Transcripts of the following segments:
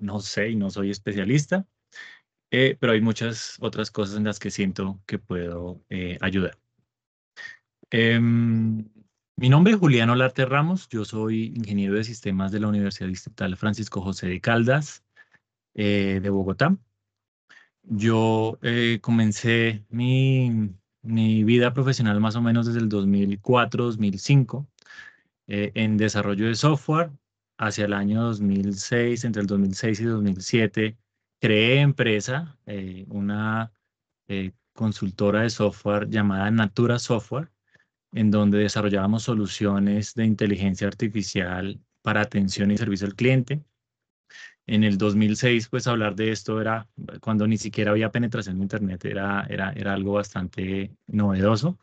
no sé y no soy especialista, eh, pero hay muchas otras cosas en las que siento que puedo eh, ayudar. Em, mi nombre es Julián Olarte Ramos, yo soy ingeniero de sistemas de la Universidad Distrital Francisco José de Caldas eh, de Bogotá. Yo comencé mi, mi vida profesional más o menos desde el 2004-2005 en desarrollo de software hacia el año 2006, entre el 2006 y 2007, creé empresa, eh, una eh, consultora de software llamada Natura Software, en donde desarrollábamos soluciones de inteligencia artificial para atención y servicio al cliente. En el 2006, pues hablar de esto era cuando ni siquiera había penetración de Internet, era, era, era algo bastante novedoso.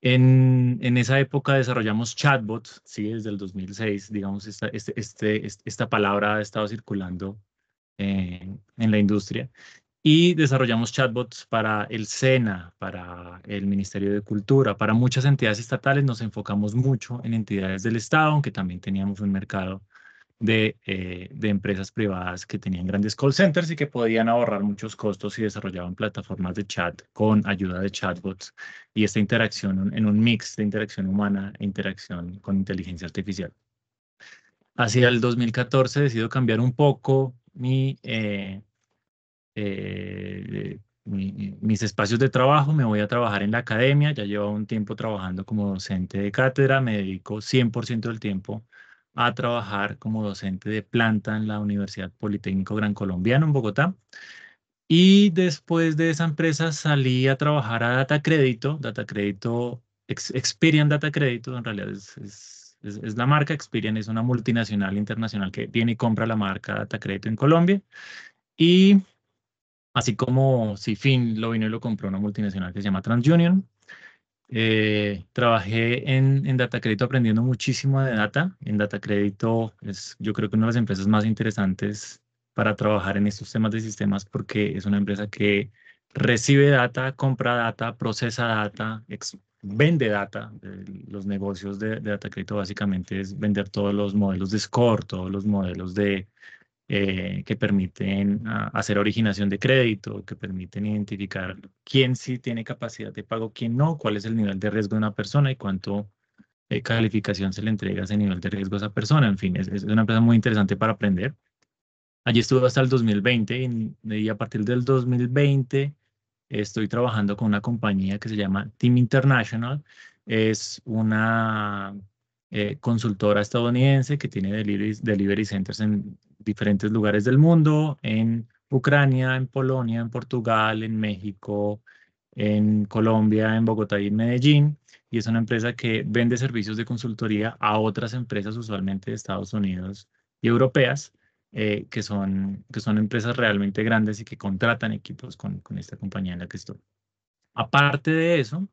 En, esa época desarrollamos chatbots, ¿sí? desde el 2006, digamos, esta, este, este esta palabra ha estado circulando eh, en la industria. Y desarrollamos chatbots para el SENA, para el Ministerio de Cultura, para muchas entidades estatales. Nos enfocamos mucho en entidades del Estado, aunque también teníamos un mercado de, eh, de, empresas privadas que tenían grandes call centers y que podían ahorrar muchos costos y desarrollaban plataformas de chat con ayuda de chatbots y esta interacción en un mix de interacción humana e interacción con inteligencia artificial. Hacia el 2014 decido cambiar un poco eh, eh, mi, mis espacios de trabajo, me voy a trabajar en la academia, ya llevo un tiempo trabajando como docente de cátedra, me dedico 100% del tiempo a trabajar como docente de planta en la Universidad Politécnico Gran Colombiano en Bogotá. Y después de esa empresa salí a trabajar a Data Crédito, Data Crédito, Experian Data Crédito, en realidad es, es, la marca, Experian es una multinacional internacional que viene y compra la marca Data Crédito en Colombia. Y así como si fin lo vino y lo compró una multinacional que se llama TransUnion, eh, trabajé en, en Datacredito aprendiendo muchísimo de data. En Datacredito es yo creo que una de las empresas más interesantes para trabajar en estos temas de sistemas porque es una empresa que recibe data, compra data, procesa data, vende data. Eh, los negocios de, de Datacredito básicamente es vender todos los modelos de score, todos los modelos de, eh, que permiten ah, hacer originación de crédito, que permiten identificar quién sí tiene capacidad de pago, quién no, cuál es el nivel de riesgo de una persona y cuánto eh, calificación se le entrega a ese nivel de riesgo a esa persona. En fin, es, una empresa muy interesante para aprender. Allí estuve hasta el 2020 y, a partir del 2020 estoy trabajando con una compañía que se llama Team International. Es una eh, consultora estadounidense que tiene delivery, delivery centers en diferentes lugares del mundo, en Ucrania, en Polonia, en Portugal, en México, en Colombia, en Bogotá y en Medellín. Y es una empresa que vende servicios de consultoría a otras empresas, usualmente de Estados Unidos y europeas, eh, que, son, que son empresas realmente grandes y que contratan equipos con, con esta compañía en la que estoy. Aparte de eso,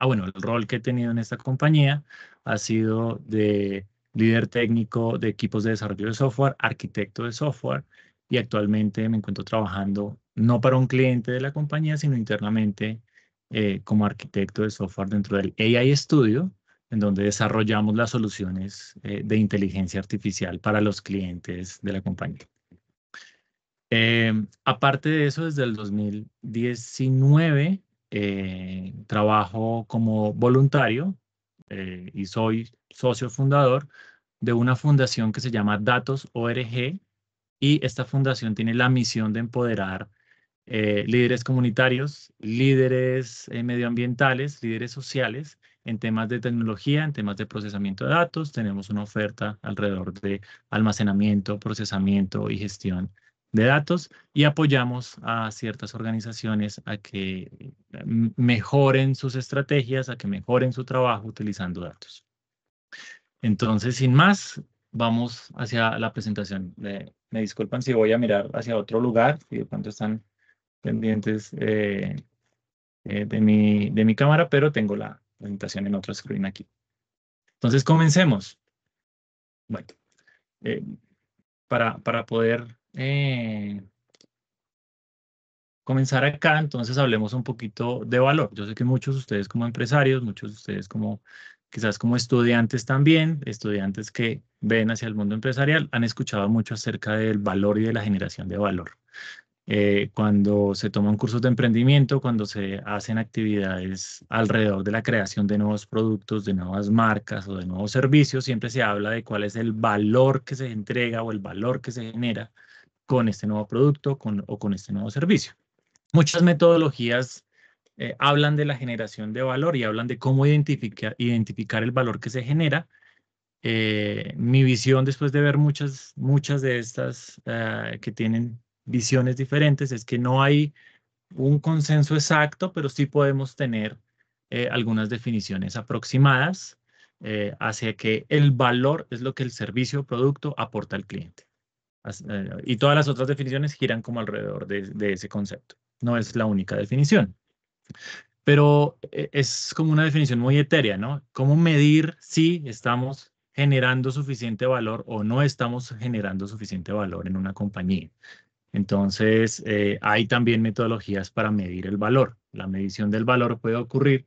ah, bueno, el rol que he tenido en esta compañía ha sido de líder técnico de equipos de desarrollo de software, arquitecto de software y actualmente me encuentro trabajando no para un cliente de la compañía, sino internamente eh, como arquitecto de software dentro del AI Studio, en donde desarrollamos las soluciones eh, de inteligencia artificial para los clientes de la compañía. Eh, aparte de eso, desde el 2019 trabajo como voluntario eh, y soy socio fundador de una fundación que se llama Datos ORG y esta fundación tiene la misión de empoderar eh, líderes comunitarios, líderes eh, medioambientales, líderes sociales en temas de tecnología, en temas de procesamiento de datos. Tenemos una oferta alrededor de almacenamiento, procesamiento y gestión de datos y apoyamos a ciertas organizaciones a que eh, mejoren sus estrategias, a que mejoren su trabajo utilizando datos. Entonces, sin más, vamos hacia la presentación. me disculpan si voy a mirar hacia otro lugar, si de pronto están pendientes eh, eh, de, mi, de mi cámara, pero tengo la presentación en otro screen aquí. Entonces, comencemos. Bueno, para, para poder eh, comenzar acá, entonces hablemos un poquito de valor. Yo sé que muchos de ustedes como empresarios, muchos de ustedes como quizás como estudiantes también, estudiantes que ven hacia el mundo empresarial, han escuchado mucho acerca del valor y de la generación de valor. Eh, cuando se toman cursos de emprendimiento, cuando se hacen actividades alrededor de la creación de nuevos productos, de nuevas marcas o de nuevos servicios, siempre se habla de cuál es el valor que se entrega o el valor que se genera con este nuevo producto o con este nuevo servicio. Muchas metodologías eh, hablan de la generación de valor y hablan de cómo identificar el valor que se genera. Eh, mi visión después de ver muchas, muchas de estas eh, que tienen visiones diferentes es que no hay un consenso exacto, pero sí podemos tener algunas definiciones aproximadas hacia que el valor es lo que el servicio o producto aporta al cliente. Eh, y todas las otras definiciones giran como alrededor de, ese concepto. No es la única definición. Pero eh, es como una definición muy etérea, ¿no? ¿Cómo medir si estamos generando suficiente valor o no estamos generando suficiente valor en una compañía? Entonces, eh, hay también metodologías para medir el valor. La medición del valor puede ocurrir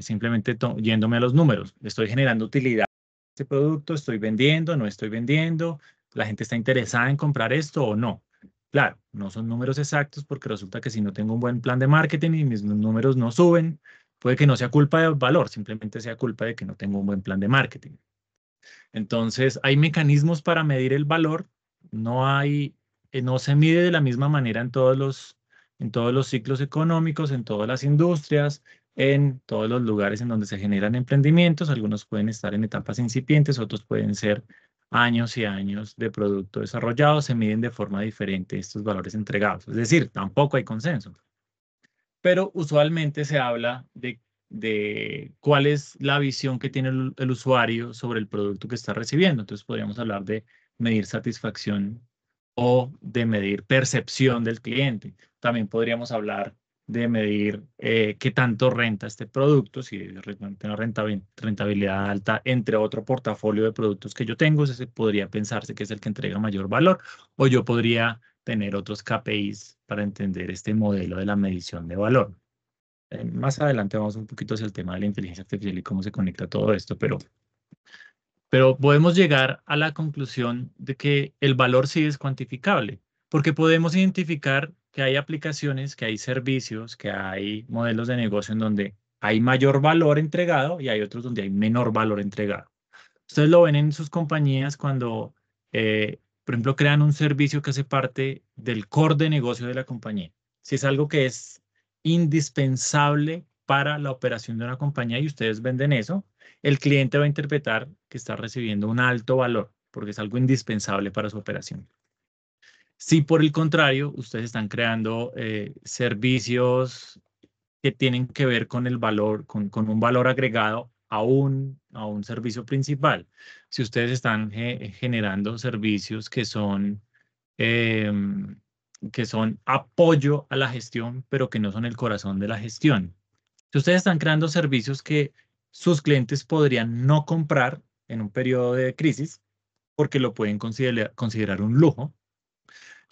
simplemente yéndome a los números. Estoy generando utilidad este producto, estoy vendiendo, no estoy vendiendo, la gente está interesada en comprar esto o no. Claro, no son números exactos porque resulta que si no tengo un buen plan de marketing y mis números no suben, puede que no sea culpa del valor, simplemente sea culpa de que no tengo un buen plan de marketing. Entonces, hay mecanismos para medir el valor, no hay eh, no se mide de la misma manera en todos los en todos los ciclos económicos, en todas las industrias, en todos los lugares en donde se generan emprendimientos. Algunos pueden estar en etapas incipientes, otros pueden ser años y años de producto desarrollado, se miden de forma diferente estos valores entregados. Es decir, tampoco hay consenso. Pero usualmente se habla de, cuál es la visión que tiene el, el usuario sobre el producto que está recibiendo. Entonces podríamos hablar de medir satisfacción o de medir percepción del cliente. También podríamos hablar de medir eh, qué tanto renta este producto, si tiene renta, rentabilidad alta, entre otro portafolio de productos que yo tengo, ese podría pensarse que es el que entrega mayor valor, o yo podría tener otros KPIs para entender este modelo de la medición de valor. Eh, más adelante vamos un poquito hacia el tema de la inteligencia artificial y cómo se conecta todo esto, pero, pero podemos llegar a la conclusión de que el valor sí es cuantificable, porque podemos identificar que hay aplicaciones, que hay servicios, que hay modelos de negocio en donde hay mayor valor entregado y hay otros donde hay menor valor entregado. Ustedes lo ven en sus compañías cuando, eh, por ejemplo, crean un servicio que hace parte del core de negocio de la compañía. Si es algo que es indispensable para la operación de una compañía y ustedes venden eso, el cliente va a interpretar que está recibiendo un alto valor porque es algo indispensable para su operación. Si por el contrario, ustedes están creando eh, servicios que tienen que ver con el valor, con, un valor agregado a un, a un servicio principal. Si ustedes están generando servicios que son, em, que son apoyo a la gestión, pero que no son el corazón de la gestión. Si ustedes están creando servicios que sus clientes podrían no comprar en un periodo de crisis, porque lo pueden considerar, considerar un lujo,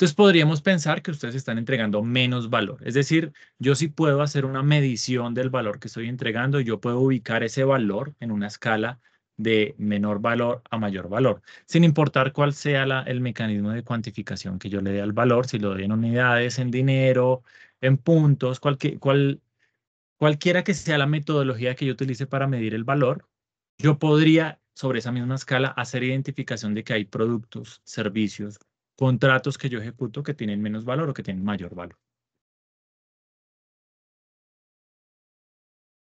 entonces podríamos pensar que ustedes están entregando menos valor. Es decir, yo sí puedo hacer una medición del valor que estoy entregando, yo puedo ubicar ese valor en una escala de menor valor a mayor valor, sin importar cuál sea el mecanismo de cuantificación que yo le dé al valor, si lo doy en unidades, en dinero, en puntos, cualquier, cualquiera que sea la metodología que yo utilice para medir el valor, yo podría sobre esa misma escala hacer identificación de que hay productos, servicios, contratos que yo ejecuto que tienen menos valor o que tienen mayor valor.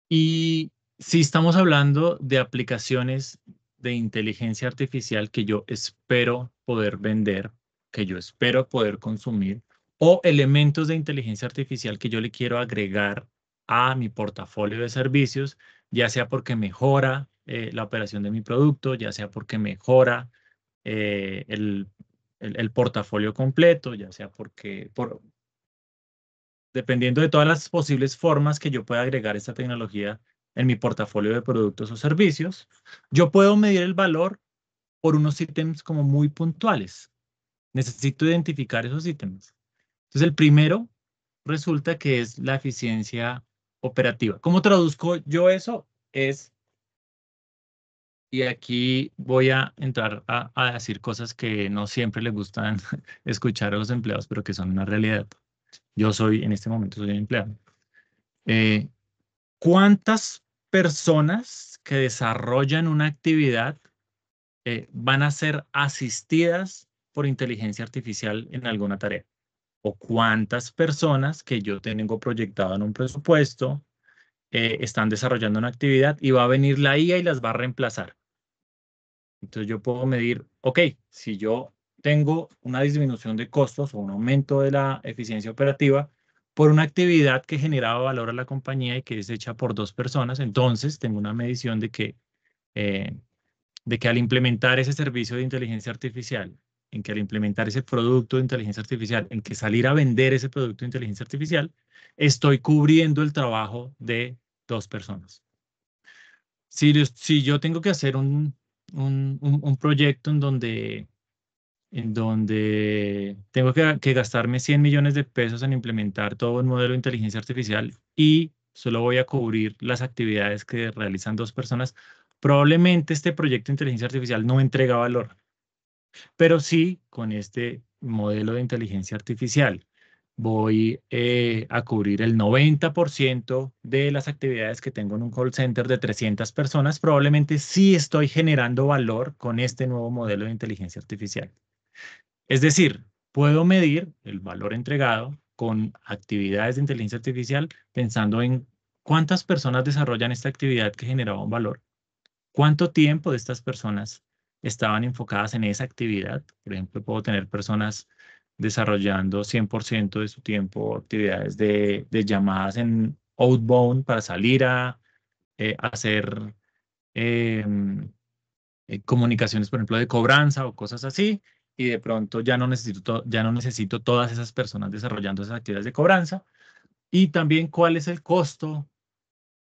Y si estamos hablando de aplicaciones de inteligencia artificial que yo espero poder vender, que yo espero poder consumir, o elementos de inteligencia artificial que yo le quiero agregar a mi portafolio de servicios, ya sea porque mejora eh, la operación de mi producto, ya sea porque mejora eh, el el, portafolio completo, ya sea porque, por, dependiendo de todas las posibles formas que yo pueda agregar esta tecnología en mi portafolio de productos o servicios, yo puedo medir el valor por unos ítems como muy puntuales. Necesito identificar esos ítems. Entonces, el primero resulta que es la eficiencia operativa. ¿Cómo traduzco yo eso? Es y aquí voy a entrar a, decir cosas que no siempre les gustan escuchar a los empleados, pero que son una realidad. Yo soy, en este momento, soy empleado. Eh, ¿Cuántas personas que desarrollan una actividad eh, van a ser asistidas por inteligencia artificial en alguna tarea? ¿O cuántas personas que yo tengo proyectado en un presupuesto eh, están desarrollando una actividad y va a venir la IA y las va a reemplazar? Entonces yo puedo medir, ok, si yo tengo una disminución de costos o un aumento de la eficiencia operativa por una actividad que generaba valor a la compañía y que es hecha por dos personas, entonces tengo una medición de que, eh, de que al implementar ese servicio de inteligencia artificial, en que al implementar ese producto de inteligencia artificial, en que salir a vender ese producto de inteligencia artificial, estoy cubriendo el trabajo de dos personas. Si, si yo tengo que hacer un un, proyecto en donde, en donde tengo que, gastarme 100 millones de pesos en implementar todo un modelo de inteligencia artificial y solo voy a cubrir las actividades que realizan dos personas, probablemente este proyecto de inteligencia artificial no entrega valor. Pero sí, con este modelo de inteligencia artificial voy eh, a cubrir el 90% de las actividades que tengo en un call center de 300 personas, probablemente sí estoy generando valor con este nuevo modelo de inteligencia artificial. Es decir, puedo medir el valor entregado con actividades de inteligencia artificial pensando en cuántas personas desarrollan esta actividad que generaba un valor, cuánto tiempo de estas personas estaban enfocadas en esa actividad. Por ejemplo, puedo tener personas desarrollando 100% de su tiempo actividades de, llamadas en outbound para salir a eh, hacer em, eh, comunicaciones, por ejemplo, de cobranza o cosas así, y de pronto ya no necesito, ya no necesito todas esas personas desarrollando esas actividades de cobranza, y también cuál es el costo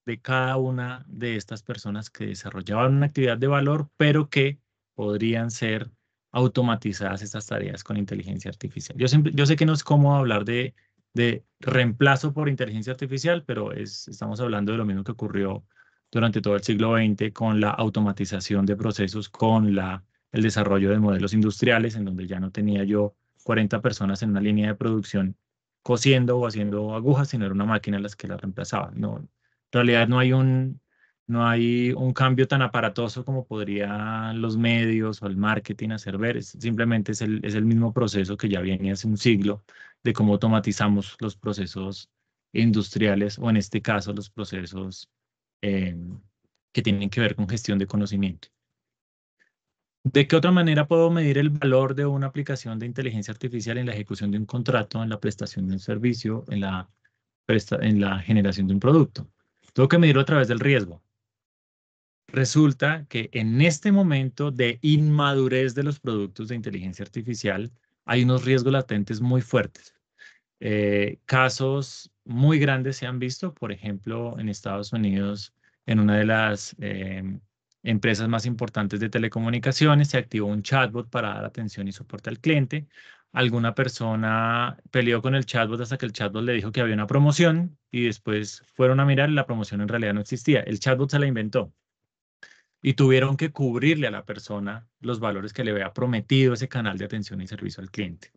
de cada una de estas personas que desarrollaban una actividad de valor, pero que podrían ser automatizadas estas tareas con inteligencia artificial. Yo, sé que no es como hablar de, de reemplazo por inteligencia artificial, pero estamos hablando de lo mismo que ocurrió durante todo el siglo XX con la automatización de procesos, con la, el desarrollo de modelos industriales, en donde ya no tenía yo 40 personas en una línea de producción cosiendo o haciendo agujas, sino era una máquina las que la reemplazaba. No, en realidad no hay un, no hay un cambio tan aparatoso como podrían los medios o el marketing hacer ver. simplemente es el, mismo proceso que ya viene hace un siglo de cómo automatizamos los procesos industriales o en este caso los procesos eh, que tienen que ver con gestión de conocimiento. ¿De qué otra manera puedo medir el valor de una aplicación de inteligencia artificial en la ejecución de un contrato, en la prestación de un servicio, en la, en la generación de un producto? Tengo que medirlo a través del riesgo. Resulta que en este momento de inmadurez de los productos de inteligencia artificial hay unos riesgos latentes muy fuertes. Eh, casos muy grandes se han visto, por ejemplo, en Estados Unidos, en una de las em, empresas más importantes de telecomunicaciones, se activó un chatbot para dar atención y soporte al cliente. Alguna persona peleó con el chatbot hasta que el chatbot le dijo que había una promoción y después fueron a mirar y la promoción en realidad no existía. El chatbot se la inventó y tuvieron que cubrirle a la persona los valores que le había prometido ese canal de atención y servicio al cliente.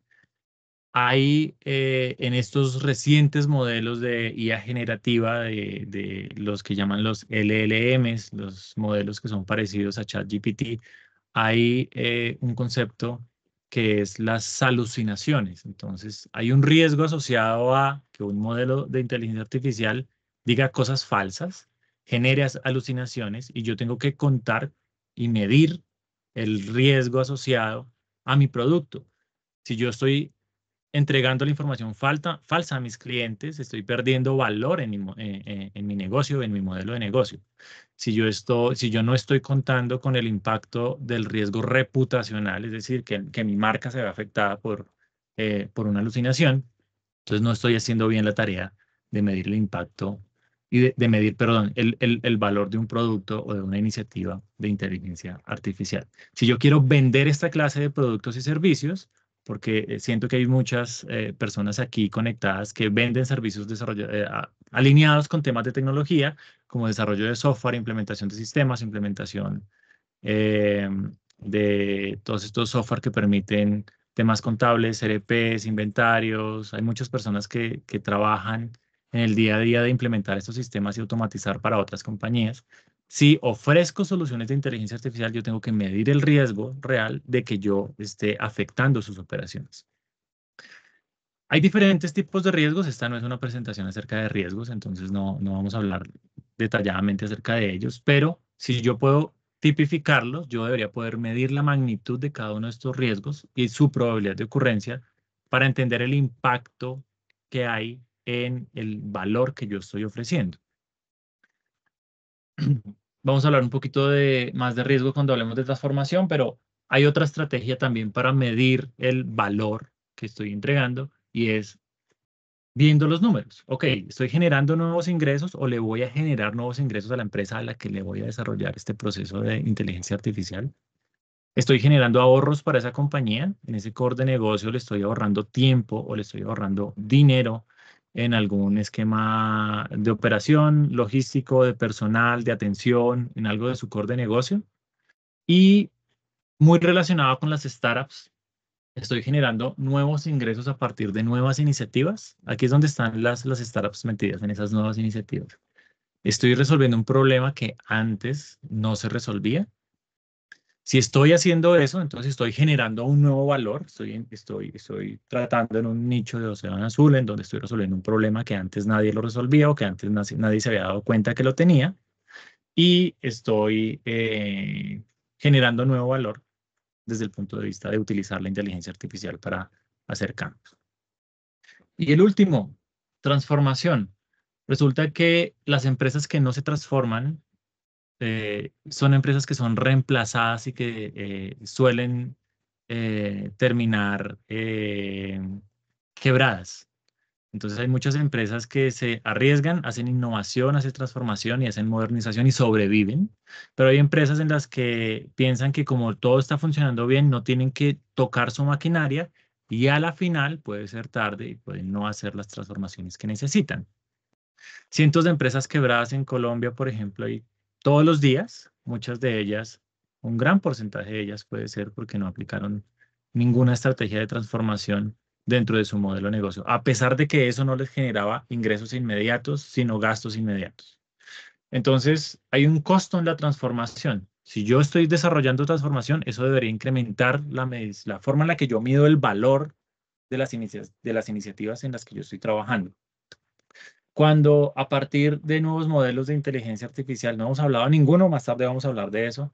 Hay eh, en estos recientes modelos de IA generativa, de, los que llaman los LLMs, los modelos que son parecidos a ChatGPT, hay eh, un concepto que es las alucinaciones. Entonces, hay un riesgo asociado a que un modelo de inteligencia artificial diga cosas falsas generas alucinaciones y yo tengo que contar y medir el riesgo asociado a mi producto. Si yo estoy entregando la información falsa a mis clientes, estoy perdiendo valor eh, eh, en mi, negocio, en mi modelo de negocio. Si yo, estoy, si yo no estoy contando con el impacto del riesgo reputacional, es decir, que, mi marca se ve afectada por, eh, por una alucinación, entonces no estoy haciendo bien la tarea de medir el impacto y de, medir, perdón, el, valor de un producto o de una iniciativa de inteligencia artificial. Si yo quiero vender esta clase de productos y servicios, porque eh, siento que hay muchas eh, personas aquí conectadas que venden servicios desarrollo, eh, alineados con temas de tecnología, como desarrollo de software, implementación de sistemas, implementación de todos estos software que permiten temas contables, CRPs, inventarios. Hay muchas personas que, que trabajan en el día a día de implementar estos sistemas y automatizar para otras compañías. Si ofrezco soluciones de inteligencia artificial, yo tengo que medir el riesgo real de que yo esté afectando sus operaciones. Hay diferentes tipos de riesgos. Esta no es una presentación acerca de riesgos, entonces no, no vamos a hablar detalladamente acerca de ellos, pero si yo puedo tipificarlos, yo debería poder medir la magnitud de cada uno de estos riesgos y su probabilidad de ocurrencia para entender el impacto que hay en el valor que yo estoy ofreciendo. Vamos a hablar un poquito de, más de riesgo cuando hablemos de transformación, pero hay otra estrategia también para medir el valor que estoy entregando y es viendo los números. Ok, estoy generando nuevos ingresos o le voy a generar nuevos ingresos a la empresa a la que le voy a desarrollar este proceso de inteligencia artificial. Estoy generando ahorros para esa compañía. En ese core de negocio le estoy ahorrando tiempo o le estoy ahorrando dinero en algún esquema de operación, logístico, de personal, de atención, en algo de su core de negocio. Y muy relacionado con las startups, estoy generando nuevos ingresos a partir de nuevas iniciativas. Aquí es donde están las, las startups metidas, en esas nuevas iniciativas. Estoy resolviendo un problema que antes no se resolvía si estoy haciendo eso, entonces estoy generando un nuevo valor, estoy, estoy, estoy tratando en un nicho de océano azul en donde estoy resolviendo un problema que antes nadie lo resolvía o que antes nadie se había dado cuenta que lo tenía y estoy eh, generando nuevo valor desde el punto de vista de utilizar la inteligencia artificial para hacer cambios. Y el último, transformación. Resulta que las empresas que no se transforman eh, son empresas que son reemplazadas y que eh, suelen eh, terminar quebradas. Entonces hay muchas empresas que se arriesgan, hacen innovación, hacen transformación y hacen modernización y sobreviven, pero hay empresas en las que piensan que como todo está funcionando bien, no tienen que tocar su maquinaria y a la final puede ser tarde y pueden no hacer las transformaciones que necesitan. Cientos de empresas quebradas en Colombia, por ejemplo, hay todos los días, muchas de ellas, un gran porcentaje de ellas puede ser porque no aplicaron ninguna estrategia de transformación dentro de su modelo de negocio, a pesar de que eso no les generaba ingresos inmediatos, sino gastos inmediatos. Entonces, hay un costo en la transformación. Si yo estoy desarrollando transformación, eso debería incrementar la, la forma en la que yo mido el valor de las, de las iniciativas en las que yo estoy trabajando cuando a partir de nuevos modelos de inteligencia artificial, no hemos hablado ninguno, más tarde vamos a hablar de eso,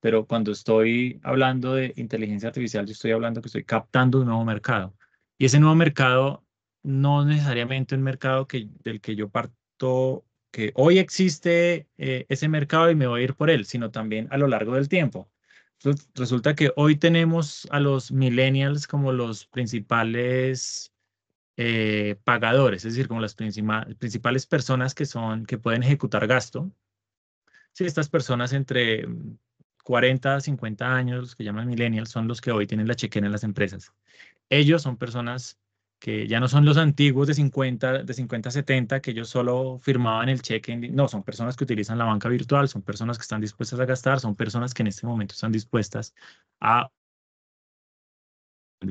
pero cuando estoy hablando de inteligencia artificial, yo estoy hablando que estoy captando un nuevo mercado. Y ese nuevo mercado no es necesariamente un mercado que, del que yo parto, que hoy existe eh, ese mercado y me voy a ir por él, sino también a lo largo del tiempo. Resulta que hoy tenemos a los millennials como los principales eh, pagadores, es decir, como las principales personas que, son, que pueden ejecutar gasto. Si estas personas entre 40 mm, 50 años, los que llaman millennials, son los que hoy tienen la chequera en las empresas. Ellos son personas que ya no son los antiguos de 50, de 50, 70, que ellos solo firmaban el cheque. No, son personas que utilizan la banca virtual, son personas que están dispuestas a gastar, son personas que en este momento están dispuestas a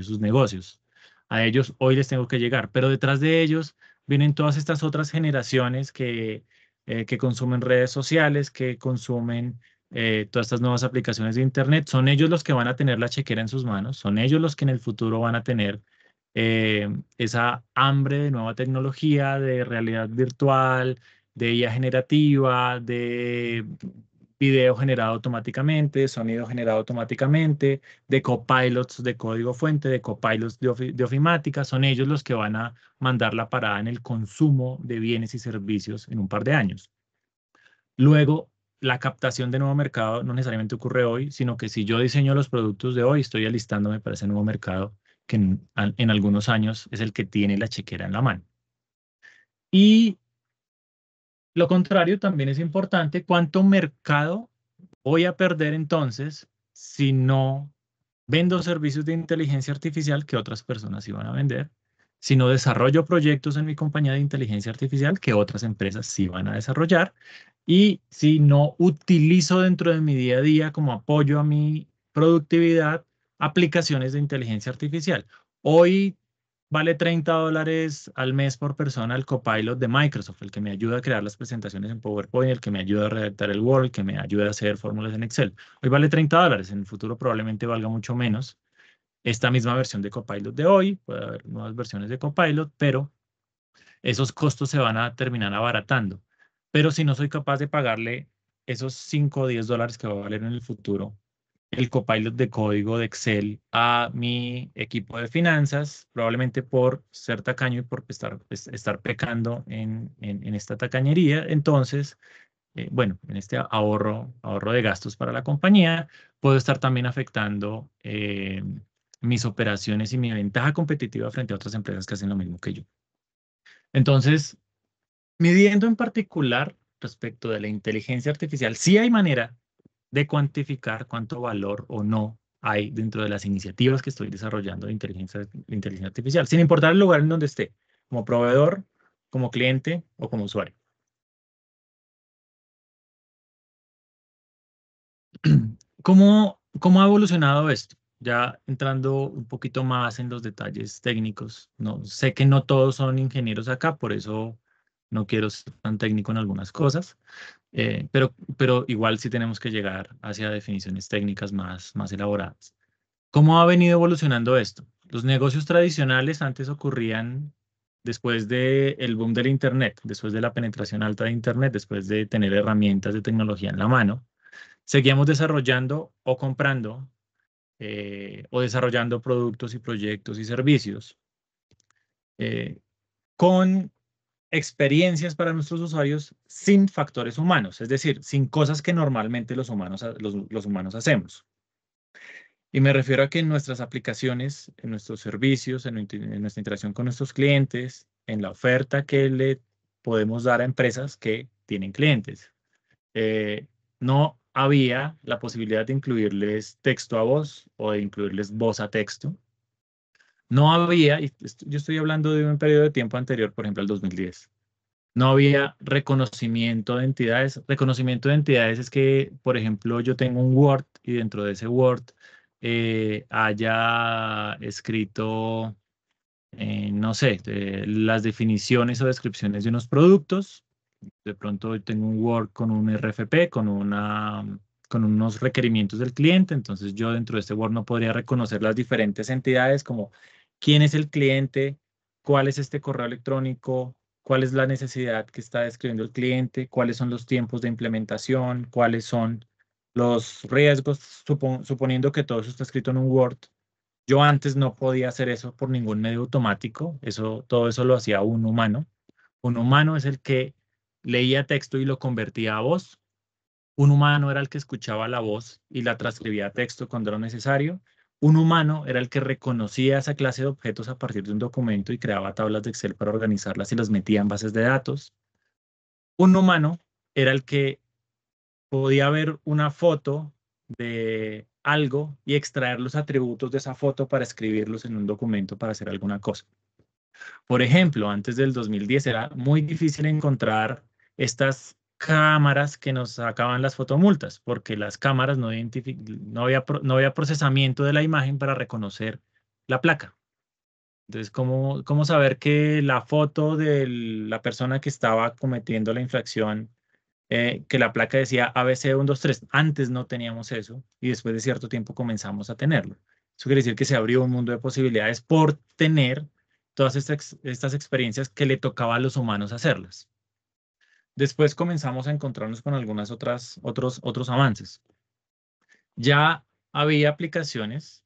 sus negocios a ellos hoy les tengo que llegar, pero detrás de ellos vienen todas estas otras generaciones que, eh, que consumen redes sociales, que consumen eh, todas estas nuevas aplicaciones de Internet. Son ellos los que van a tener la chequera en sus manos, son ellos los que en el futuro van a tener eh, esa hambre de nueva tecnología, de realidad virtual, de IA generativa, de video generado automáticamente, sonido generado automáticamente, de copilots de código fuente, de copilots de, ofimática, son ellos los que van a mandar la parada en el consumo de bienes y servicios en un par de años. Luego, la captación de nuevo mercado no necesariamente ocurre hoy, sino que si yo diseño los productos de hoy, estoy alistándome para ese nuevo mercado que en, en algunos años es el que tiene la chequera en la mano. Y lo contrario también es importante, ¿cuánto mercado voy a perder entonces si no vendo servicios de inteligencia artificial que otras personas iban a vender? Si no desarrollo proyectos en mi compañía de inteligencia artificial que otras empresas sí van a desarrollar, y si no utilizo dentro de mi día a día como apoyo a mi productividad aplicaciones de inteligencia artificial. Hoy Vale 30 dólares al mes por persona el copilot de Microsoft, el que me ayuda a crear las presentaciones en PowerPoint, el que me ayuda a redactar el Word, el que me ayuda a hacer fórmulas en Excel. Hoy vale 30 dólares, en el futuro probablemente valga mucho menos. Esta misma versión de Copilot de hoy, puede haber nuevas versiones de Copilot, pero esos costos se van a terminar abaratando. Pero si no soy capaz de pagarle esos 5 o 10 dólares que va a valer en el futuro el copilot de código de Excel a mi equipo de finanzas, probablemente por ser tacaño y por estar, estar pecando en, en, esta tacañería. Entonces, eh, bueno, en este ahorro, ahorro de gastos para la compañía, puedo estar también afectando eh, mis operaciones y mi ventaja competitiva frente a otras empresas que hacen lo mismo que yo. Entonces, midiendo en particular respecto de la inteligencia artificial, sí hay manera de cuantificar cuánto valor o no hay dentro de las iniciativas que estoy desarrollando de inteligencia, artificial, sin importar el lugar en donde esté, como proveedor, como cliente o como usuario. ¿Cómo, ¿Cómo ha evolucionado esto? Ya entrando un poquito más en los detalles técnicos. No, sé que no todos son ingenieros acá, por eso no quiero ser tan técnico en algunas cosas, eh, pero, pero igual sí tenemos que llegar hacia definiciones técnicas más, más elaboradas. ¿Cómo ha venido evolucionando esto? Los negocios tradicionales antes ocurrían después del el boom del Internet, después de la penetración alta de Internet, después de tener herramientas de tecnología en la mano. Seguíamos desarrollando o comprando eh, o desarrollando productos y proyectos y servicios eh, con experiencias para nuestros usuarios sin factores humanos, es decir, sin cosas que normalmente los humanos, los, humanos hacemos. Y me refiero a que en nuestras aplicaciones, en nuestros servicios, en, nuestra interacción con nuestros clientes, en la oferta que le podemos dar a empresas que tienen clientes. Eh, no había la posibilidad de incluirles texto a voz o de incluirles voz a texto. No había, y yo estoy hablando de un periodo de tiempo anterior, por ejemplo, al 2010. No había reconocimiento de entidades. Reconocimiento de entidades es que, por ejemplo, yo tengo un Word y dentro de ese Word eh, haya escrito, eh, no sé, eh, las definiciones o descripciones de unos productos. De pronto tengo un Word con un RFP, con una con unos requerimientos del cliente, entonces yo dentro de este Word no podría reconocer las diferentes entidades como quién es el cliente, cuál es este correo electrónico, cuál es la necesidad que está describiendo el cliente, cuáles son los tiempos de implementación, cuáles son los riesgos, suponiendo que todo eso está escrito en un Word. Yo antes no podía hacer eso por ningún medio automático, eso, todo eso lo hacía un humano. Un humano es el que leía texto y lo convertía a voz, un humano era el que escuchaba la voz y la transcribía a texto cuando era necesario. Un humano era el que reconocía esa clase de objetos a partir de un documento y creaba tablas de Excel para organizarlas y las metía en bases de datos. Un humano era el que podía ver una foto de algo y extraer los atributos de esa foto para escribirlos en un documento para hacer alguna cosa. Por ejemplo, antes del 2010 era muy difícil encontrar estas cámaras que nos sacaban las fotomultas, porque las cámaras no, no, había, no había procesamiento de la imagen para reconocer la placa. Entonces, ¿cómo, saber que la foto de la persona que estaba cometiendo la infracción, eh, que la placa decía ABC123, antes no teníamos eso y después de cierto tiempo comenzamos a tenerlo? Eso quiere decir que se abrió un mundo de posibilidades por tener todas estas, estas experiencias que le tocaba a los humanos hacerlas. Después comenzamos a encontrarnos con algunas otras, otros, otros avances. Ya había aplicaciones,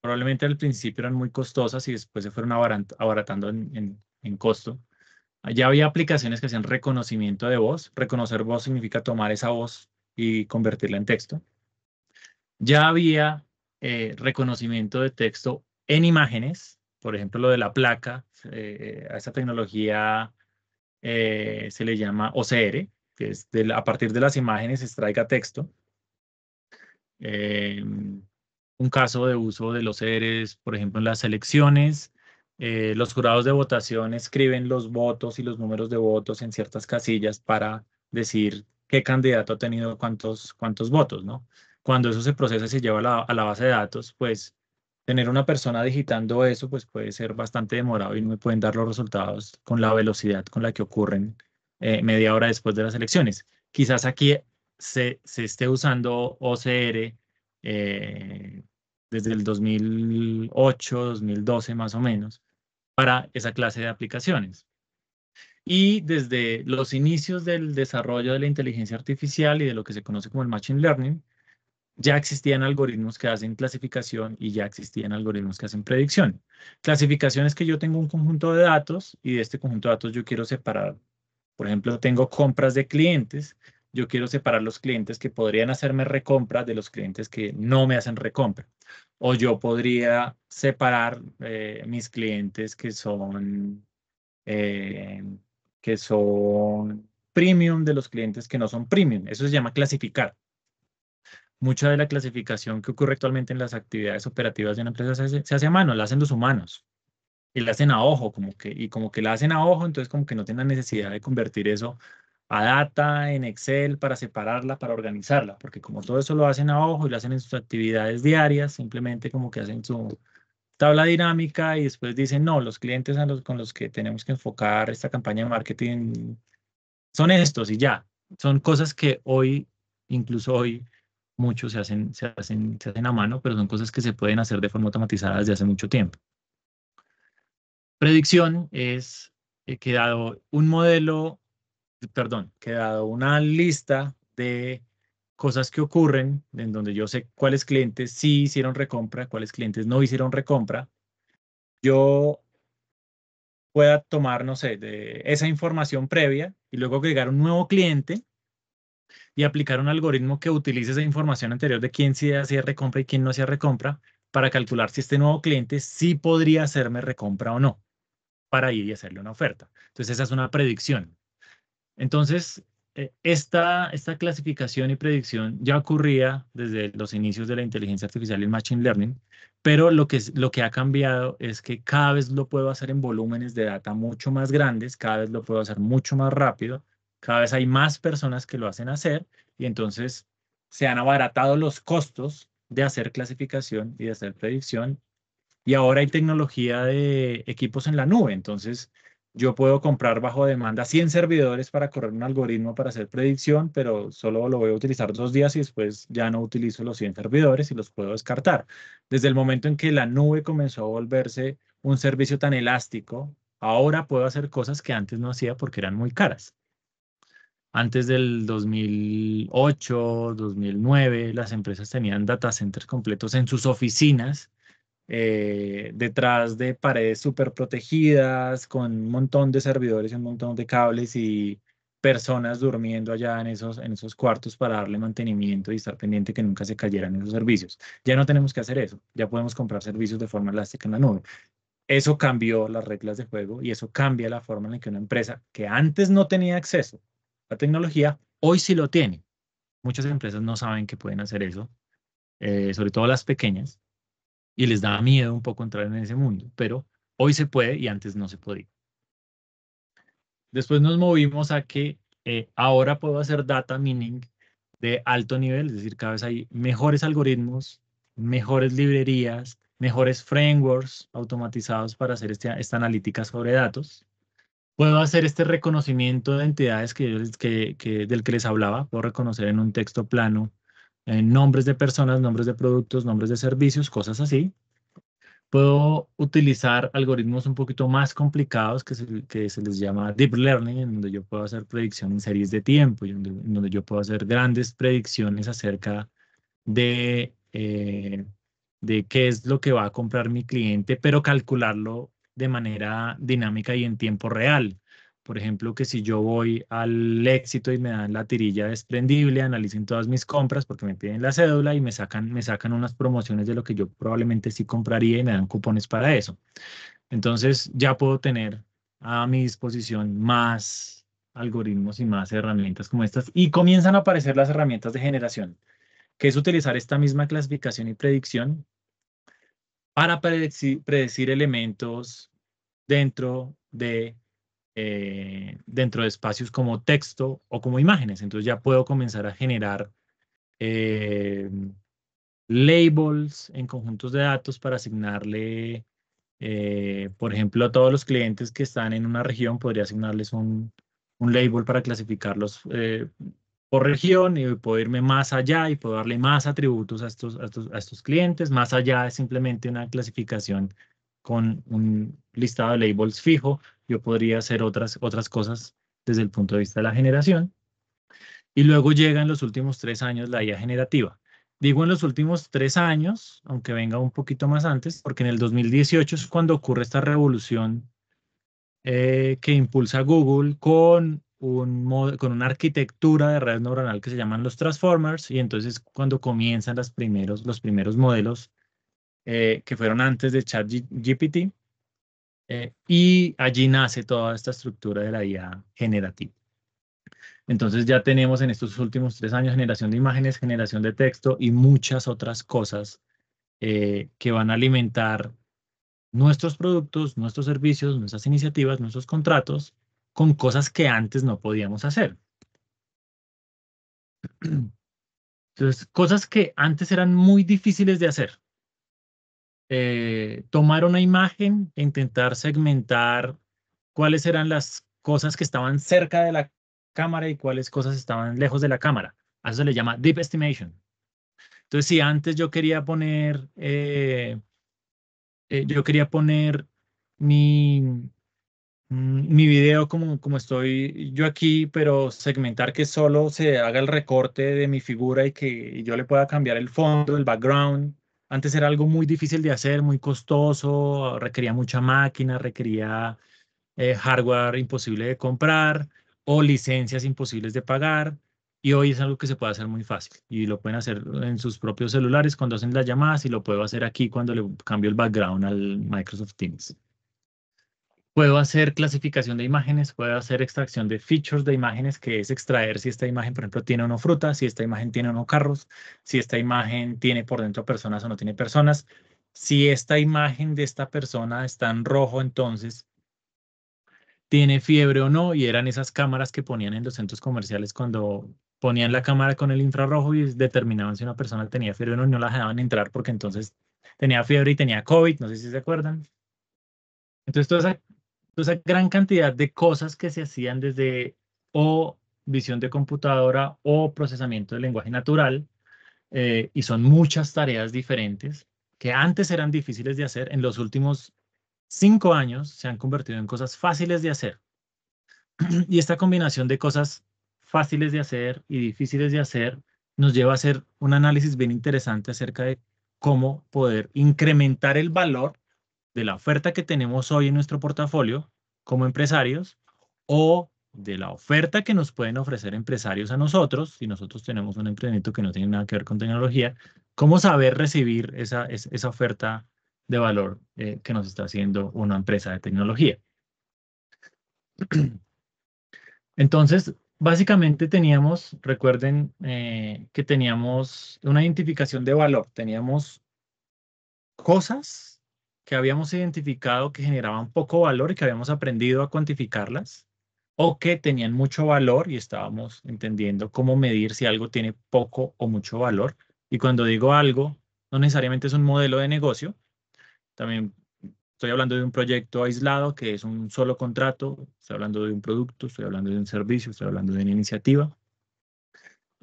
probablemente al principio eran muy costosas y después se fueron abaratando en, costo. Ya había aplicaciones que hacían reconocimiento de voz. Reconocer voz significa tomar esa voz y convertirla en texto. Ya había eh, reconocimiento de texto en imágenes, por ejemplo, lo de la placa, eh, eh, esa tecnología eh, se le llama OCR, que es a partir de las imágenes extraiga texto. Eh, un caso de uso del OCR es, por ejemplo, en las elecciones. Eh, los jurados de votación escriben los votos y los números de votos en ciertas casillas para decir qué candidato ha tenido cuántos, cuántos votos, ¿no? Cuando eso se procesa y se lleva a la base de datos, pues tener una persona digitando eso, pues puede ser bastante demorado y no me pueden dar los resultados con la velocidad con la que ocurren eh, media hora después de las elecciones. Quizás aquí se, se esté usando OCR eh, desde el 2008, 2012 más o menos, para esa clase de aplicaciones. Y desde los inicios del desarrollo de la inteligencia artificial y de lo que se conoce como el Machine Learning, ya existían algoritmos que hacen clasificación y ya existían algoritmos que hacen predicción. Clasificación es que yo tengo un conjunto de datos y de este conjunto de datos yo quiero separar. Por ejemplo, tengo compras de clientes. Yo quiero separar los clientes que podrían hacerme recompra de los clientes que no me hacen recompra. O yo podría separar eh, mis clientes que son, eh, que son premium de los clientes que no son premium. Eso se llama clasificar mucha de la clasificación que ocurre actualmente en las actividades operativas de una empresa se hace, a mano, la hacen los humanos y la hacen a ojo, como que, y como que la hacen a ojo, entonces como que no tienen necesidad de convertir eso a data, en Excel, para separarla, para organizarla, porque como todo eso lo hacen a ojo y lo hacen en sus actividades diarias, simplemente como que hacen su tabla dinámica y después dicen, no, los clientes a los, con los que tenemos que enfocar esta campaña de marketing son estos y ya. Son cosas que hoy, incluso hoy, Muchos se hacen, se, hacen, se hacen a mano, pero son cosas que se pueden hacer de forma automatizada desde hace mucho tiempo. Predicción es que dado un modelo, perdón, que dado una lista de cosas que ocurren, en donde yo sé cuáles clientes sí hicieron recompra, cuáles clientes no hicieron recompra, yo pueda tomar, no sé, esa información previa y luego agregar un nuevo cliente y aplicar un algoritmo que utilice esa información anterior de quién sí hacía recompra y quién no hacía recompra para calcular si este nuevo cliente sí podría hacerme recompra o no para ir y hacerle una oferta. Entonces, esa es una predicción. Entonces, eh, esta, esta clasificación y predicción ya ocurría desde los inicios de la inteligencia artificial y el machine learning, pero lo que, lo que ha cambiado es que cada vez lo puedo hacer en volúmenes de data mucho más grandes, cada vez lo puedo hacer mucho más rápido cada vez hay más personas que lo hacen hacer y entonces se han abaratado los costos de hacer clasificación y de hacer predicción. Y ahora hay tecnología de equipos en la nube. Entonces, yo puedo comprar bajo demanda 100 servidores para correr un algoritmo para hacer predicción, pero solo lo voy a utilizar dos días y después ya no utilizo los 100 servidores y los puedo descartar. Desde el momento en que la nube comenzó a volverse un servicio tan elástico, ahora puedo hacer cosas que antes no hacía porque eran muy caras. Antes del 2008, 2009, las empresas tenían data centers completos en sus oficinas, eh, detrás de paredes súper protegidas, con un montón de servidores y un montón de cables y personas durmiendo allá en esos, en esos cuartos para darle mantenimiento y estar pendiente que nunca se cayeran esos servicios. Ya no tenemos que hacer eso, ya podemos comprar servicios de forma elástica en la nube. Eso cambió las reglas de juego y eso cambia la forma en la que una empresa que antes no tenía acceso la tecnología, hoy sí lo tiene. Muchas empresas no saben que pueden hacer eso, eh, sobre todo las pequeñas, y les da miedo un poco entrar en ese mundo, pero hoy se puede y antes no se podía. Después nos movimos a que eh, ahora puedo hacer data mining de alto nivel, es decir, cada vez hay mejores algoritmos, mejores librerías, mejores frameworks automatizados para hacer este, esta analítica sobre datos puedo hacer este reconocimiento de entidades que, que, que, del que les hablaba, puedo reconocer en un texto plano eh, nombres de personas, nombres de productos, nombres de servicios, cosas así. Puedo utilizar algoritmos un poquito más complicados que se, que se les llama Deep Learning, en donde yo puedo hacer predicción en series de tiempo, donde, en donde yo puedo hacer grandes predicciones acerca de, eh, de qué es lo que va a comprar mi cliente, pero calcularlo de manera dinámica y en tiempo real. Por ejemplo, que si yo voy al éxito y me dan la tirilla desprendible, analicen todas mis compras porque me piden la cédula y me sacan, me sacan unas promociones de lo que yo probablemente sí compraría y me dan cupones para eso. Entonces ya puedo tener a mi disposición más algoritmos y más herramientas como estas y comienzan a aparecer las herramientas de generación, que es utilizar esta misma clasificación y predicción para predecir, predecir elementos dentro de, eh, dentro de espacios como texto o como imágenes. Entonces ya puedo comenzar a generar eh, labels en conjuntos de datos para asignarle, eh, por ejemplo, a todos los clientes que están en una región, podría asignarles un, un label para clasificarlos por región y puedo irme más allá y puedo darle más atributos a estos, a estos, a estos clientes. Más allá de simplemente una clasificación con un listado de labels fijo. Yo podría hacer otras, otras cosas desde el punto de vista de la generación. Y luego llega en los últimos tres años la IA generativa. Digo en los últimos tres años, aunque venga un poquito más antes, porque en el 2018 es cuando ocurre esta revolución eh, que impulsa Google con un con una arquitectura de red neuronal que se llaman los transformers y entonces cuando comienzan los primeros, los primeros modelos eh, que fueron antes de ChatGPT eh, y allí nace toda esta estructura de la IA generativa. Entonces ya tenemos en estos últimos tres años generación de imágenes, generación de texto y muchas otras cosas eh, que van a alimentar nuestros productos, nuestros servicios, nuestras iniciativas, nuestros contratos con cosas que antes no podíamos hacer. Entonces, cosas que antes eran muy difíciles de hacer. Eh, tomar una imagen e intentar segmentar cuáles eran las cosas que estaban cerca de la cámara y cuáles cosas estaban lejos de la cámara. A eso se le llama deep estimation. Entonces, si antes yo quería poner, eh, eh, yo quería poner mi, Mm, mi video como, como estoy yo aquí, pero segmentar que solo se haga el recorte de mi figura y que yo le pueda cambiar el fondo, el background. Antes era algo muy difícil de hacer, muy costoso, requería mucha máquina, requería eh, hardware imposible de comprar o licencias imposibles de pagar. Y hoy es algo que se puede hacer muy fácil y lo pueden hacer en sus propios celulares cuando hacen las llamadas y lo puedo hacer aquí cuando le cambio el background al Microsoft Teams. Puedo hacer clasificación de imágenes, puedo hacer extracción de features de imágenes, que es extraer si esta imagen, por ejemplo, tiene o no fruta, si esta imagen tiene o no carros, si esta imagen tiene por dentro personas o no tiene personas. Si esta imagen de esta persona está en rojo, entonces tiene fiebre o no, y eran esas cámaras que ponían en los centros comerciales cuando ponían la cámara con el infrarrojo y determinaban si una persona tenía fiebre o no, y no la dejaban entrar porque entonces tenía fiebre y tenía COVID, no sé si se acuerdan. Entonces, toda esa esa gran cantidad de cosas que se hacían desde o visión de computadora o procesamiento de lenguaje natural, eh, y son muchas tareas diferentes que antes eran difíciles de hacer, en los últimos cinco años se han convertido en cosas fáciles de hacer. Y esta combinación de cosas fáciles de hacer y difíciles de hacer nos lleva a hacer un análisis bien interesante acerca de cómo poder incrementar el valor de la oferta que tenemos hoy en nuestro portafolio como empresarios o de la oferta que nos pueden ofrecer empresarios a nosotros, si nosotros tenemos un emprendimiento que no tiene nada que ver con tecnología, cómo saber recibir esa, oferta de valor eh, que nos está haciendo una empresa de tecnología. Entonces, básicamente teníamos, recuerden eh, que teníamos una identificación de valor, teníamos cosas que habíamos identificado que generaban poco valor y que habíamos aprendido a cuantificarlas, o que tenían mucho valor y estábamos entendiendo cómo medir si algo tiene poco o mucho valor. Y cuando digo algo, no necesariamente es un modelo de negocio, también estoy hablando de un proyecto aislado que es un solo contrato, estoy hablando de un producto, estoy hablando de un servicio, estoy hablando de una iniciativa.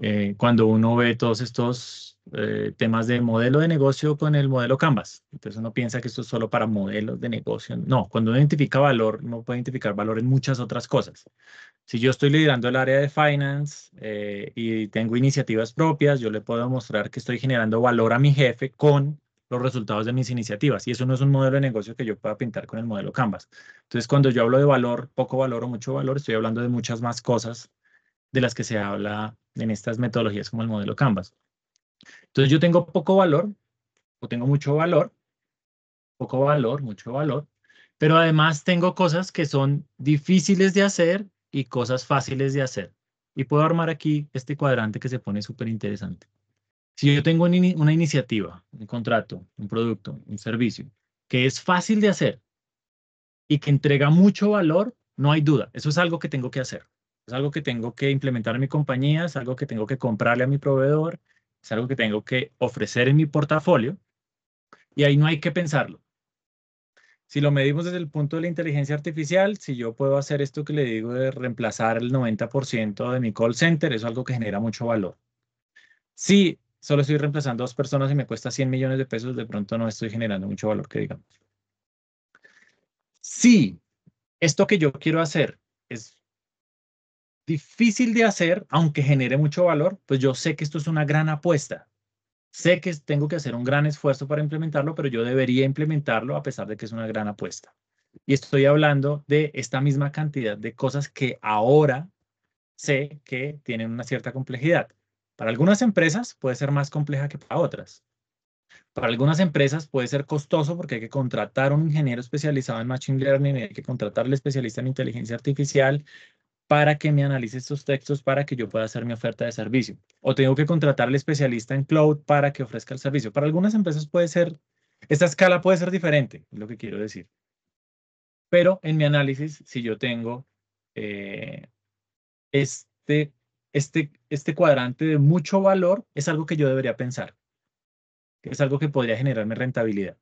Eh, cuando uno ve todos estos eh, temas de modelo de negocio con el modelo Canvas. Entonces uno piensa que esto es solo para modelos de negocio. No, cuando uno identifica valor, uno puede identificar valor en muchas otras cosas. Si yo estoy liderando el área de finance eh, y tengo iniciativas propias, yo le puedo mostrar que estoy generando valor a mi jefe con los resultados de mis iniciativas. Y eso no es un modelo de negocio que yo pueda pintar con el modelo Canvas. Entonces, cuando yo hablo de valor, poco valor o mucho valor, estoy hablando de muchas más cosas de las que se habla en estas metodologías como el modelo Canvas. Entonces yo tengo poco valor o tengo mucho valor, poco valor, mucho valor, pero además tengo cosas que son difíciles de hacer y cosas fáciles de hacer. Y puedo armar aquí este cuadrante que se pone súper interesante. Si yo tengo una, iniciativa, un contrato, un producto, un servicio, que es fácil de hacer y que entrega mucho valor, no hay duda, eso es algo que tengo que hacer es algo que tengo que implementar en mi compañía, es algo que tengo que comprarle a mi proveedor, es algo que tengo que ofrecer en mi portafolio y ahí no hay que pensarlo. Si lo medimos desde el punto de la inteligencia artificial, si yo puedo hacer esto que le digo de reemplazar el 90% de mi call center, es algo que genera mucho valor. Si solo estoy reemplazando dos personas y me cuesta 100 millones de pesos, de pronto no estoy generando mucho valor, que digamos. Si esto que yo quiero hacer es difícil de hacer, aunque genere mucho valor, pues yo sé que esto es una gran apuesta. Sé que tengo que hacer un gran esfuerzo para implementarlo, pero yo debería implementarlo a pesar de que es una gran apuesta. Y estoy hablando de esta misma cantidad de cosas que ahora sé que tienen una cierta complejidad. Para algunas empresas puede ser más compleja que para otras. Para algunas empresas puede ser costoso porque hay que contratar un ingeniero especializado en Machine Learning, hay que contratarle especialista en inteligencia artificial, para que me analice estos textos para que yo pueda hacer mi oferta de servicio. O tengo que contratar al especialista en cloud para que ofrezca el servicio. Para algunas empresas puede ser, esta escala puede ser diferente, es lo que quiero decir. Pero en mi análisis, si yo tengo eh, este, este, este cuadrante de mucho valor, es algo que yo debería pensar. es algo que podría generarme rentabilidad.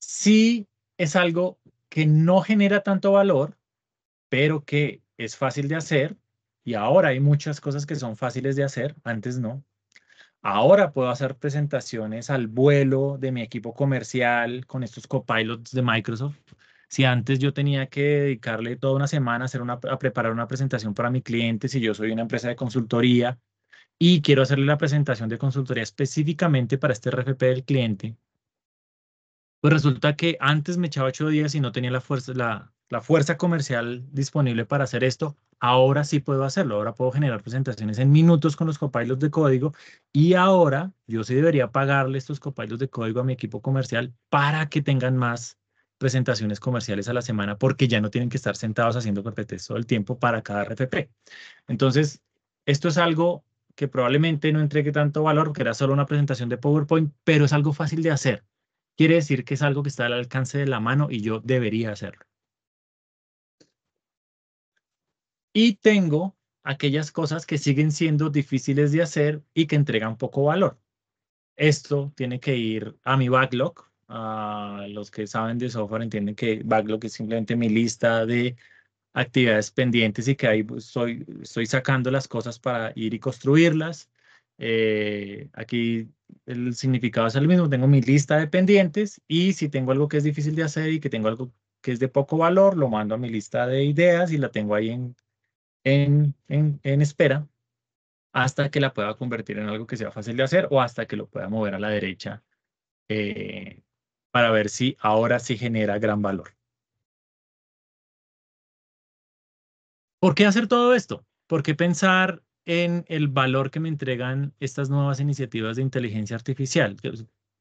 Si es algo que no genera tanto valor, pero que es fácil de hacer y ahora hay muchas cosas que son fáciles de hacer, antes no. Ahora puedo hacer presentaciones al vuelo de mi equipo comercial con estos copilots de Microsoft. Si antes yo tenía que dedicarle toda una semana a, hacer una, preparar una presentación para mi cliente, si yo soy una empresa de consultoría y quiero hacerle la presentación de consultoría específicamente para este RFP del cliente, pues resulta que antes me echaba ocho días y no tenía la fuerza, la, la fuerza comercial disponible para hacer esto, ahora sí puedo hacerlo, ahora puedo generar presentaciones en minutos con los copilotos de código y ahora yo sí debería pagarle estos copilotos de código a mi equipo comercial para que tengan más presentaciones comerciales a la semana porque ya no tienen que estar sentados haciendo PPTs todo el tiempo para cada RFP. Entonces, esto es algo que probablemente no entregue tanto valor porque era solo una presentación de PowerPoint, pero es algo fácil de hacer. Quiere decir que es algo que está al alcance de la mano y yo debería hacerlo. y tengo aquellas cosas que siguen siendo difíciles de hacer y que entregan poco valor. Esto tiene que ir a mi backlog. los que saben de software entienden que backlog es simplemente mi lista de actividades pendientes y que ahí estoy, estoy sacando las cosas para ir y construirlas. Eh, aquí el significado es el mismo. Tengo mi lista de pendientes y si tengo algo que es difícil de hacer y que tengo algo que es de poco valor, lo mando a mi lista de ideas y la tengo ahí en en, en, en espera hasta que la pueda convertir en algo que sea fácil de hacer o hasta que lo pueda mover a la derecha eh, para ver si ahora sí genera gran valor. ¿Por qué hacer todo esto? ¿Por qué pensar en el valor que me entregan estas nuevas iniciativas de inteligencia artificial?